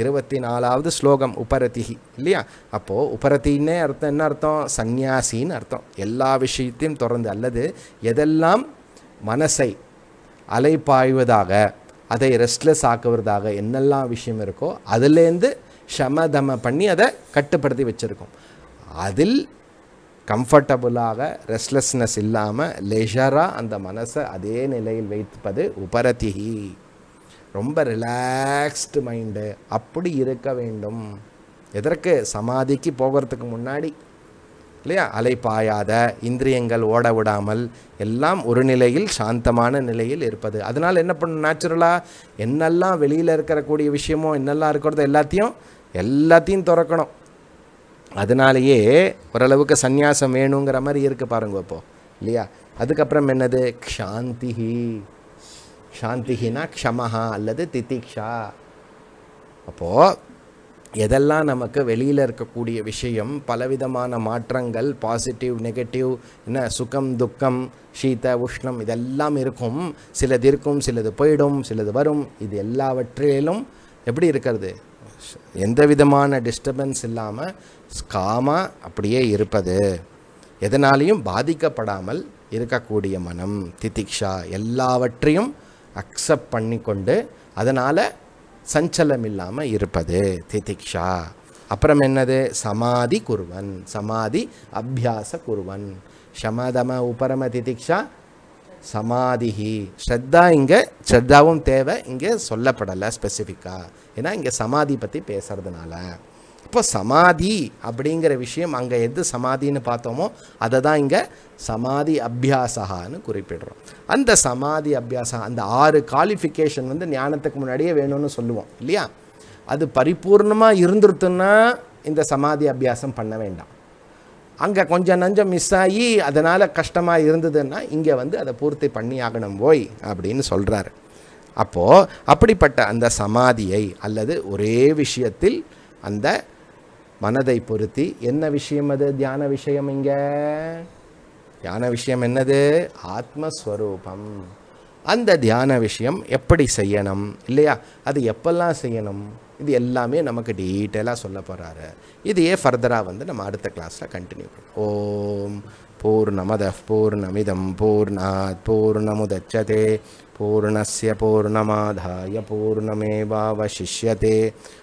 இருபத்தி நாலாவது ஸ்லோகம் உபரத்திகி இல்லையா அப்போது உபரத்தின்னே அர்த்தம் என்ன அர்த்தம் சந்நியாசின்னு அர்த்தம் எல்லா விஷயத்தையும் தொடர்ந்து அல்லது எதெல்லாம் மனசை அலைப்பாய்வதாக அதை ரெஸ்ட்லெஸ் ஆக்குவதாக என்னெல்லாம் விஷயம் இருக்கோ அதுலேருந்து ஷமதம பண்ணி அதை கட்டுப்படுத்தி வச்சுருக்கோம் அதில் கம்ஃபர்டபுளாக ரெஸ்ட்லெஸ்னஸ் இல்லாமல் லெஷராக அந்த மனசை அதே நிலையில் வைப்பது உபரதிகி ரொம்ப ரிலாக்ஸ்டு மைண்டு அப்படி இருக்க வேண்டும் எதற்கு சமாதிக்கு போகிறதுக்கு முன்னாடி இல்லையா அலைப்பாயாத இந்திரியங்கள் ஓட விடாமல் எல்லாம் ஒரு நிலையில் சாந்தமான நிலையில் இருப்பது அதனால் என்ன பண்ணும் நேச்சுரலாக என்னெல்லாம் வெளியில் இருக்கக்கூடிய விஷயமோ என்னெல்லாம் இருக்கிறதோ எல்லாத்தையும் எல்லாத்தையும் திறக்கணும் அதனாலேயே ஓரளவுக்கு சந்யாசம் வேணுங்கிற மாதிரி இருக்குது பாருங்க இப்போது இல்லையா அதுக்கப்புறம் என்னது க்ஷாந்திஹி க்ஷாந்திஹினா க்ஷமஹா அல்லது திதிக்ஷா அப்போது எதெல்லாம் நமக்கு வெளியில் இருக்கக்கூடிய விஷயம் பலவிதமான மாற்றங்கள் பாசிட்டிவ் நெகட்டிவ் என்ன சுகம் துக்கம் சீத உஷ்ணம் இதெல்லாம் இருக்கும் சிலது இருக்கும் சிலது போயிடும் சிலது வரும் இது எல்லாவற்றிலும் எப்படி இருக்கிறது எந்த விதமான டிஸ்டர்பன்ஸ் இல்லாமல் ஸ்காமாக அப்படியே இருப்பது எதனாலையும் பாதிக்கப்படாமல் இருக்கக்கூடிய மனம் திதிக்ஷா எல்லாவற்றையும் அக்செப்ட் பண்ணி கொண்டு அதனால் சஞ்சலம் இல்லாமல் இருப்பது திதிக்ஷா அப்புறம் என்னது சமாதி குருவன் சமாதி அபியாச குருவன் சமதம உபரம திதிக்ஷா சமாதிஹி ஸ்ரத்தா இங்கே ஸ்ரத்தாவும் தேவை இங்கே சொல்லப்படலை ஸ்பெசிஃபிக்காக ஏன்னா இங்கே சமாதி பற்றி பேசுகிறதுனால அப்போ சமாதி அப்படிங்கிற விஷயம் அங்கே எது சமாதின்னு பார்த்தோமோ அதை தான் இங்கே சமாதி அபியாசகான்னு குறிப்பிடுறோம் அந்த சமாதி அபியாசம் அந்த ஆறு குவாலிஃபிகேஷன் வந்து ஞானத்துக்கு முன்னாடியே வேணும்னு சொல்லுவோம் இல்லையா அது பரிபூர்ணமாக இருந்துருத்துன்னா இந்த சமாதி அபியாசம் பண்ண வேண்டாம் அங்கே கொஞ்சம் நஞ்சம் மிஸ் ஆகி அதனால் கஷ்டமாக இருந்ததுன்னா இங்கே வந்து அதை பூர்த்தி பண்ணி ஆகணும் போய் அப்படின்னு சொல்கிறாரு அப்போது அப்படிப்பட்ட அந்த சமாதியை அல்லது ஒரே விஷயத்தில் அந்த மனதை பொருத்தி என்ன விஷயம் அது தியான விஷயம் இங்கே தியான விஷயம் என்னது ஆத்மஸ்வரூபம் அந்த தியான விஷயம் எப்படி செய்யணும் இல்லையா அது எப்பெல்லாம் செய்யணும் இது எல்லாமே நமக்கு டீட்டெயிலாக சொல்ல போகிறாரு இதையே ஃபர்தராக வந்து நம்ம அடுத்த கிளாஸில் கண்டினியூ பண்ணோம் ஓம் பூர்ணமத பூர்ணமிதம் பூர்ணாத் பூர்ணமுதச்சதே பூர்ணஸ்ய பூர்ணமாதாய பூர்ணமேவாவசிஷ்யதே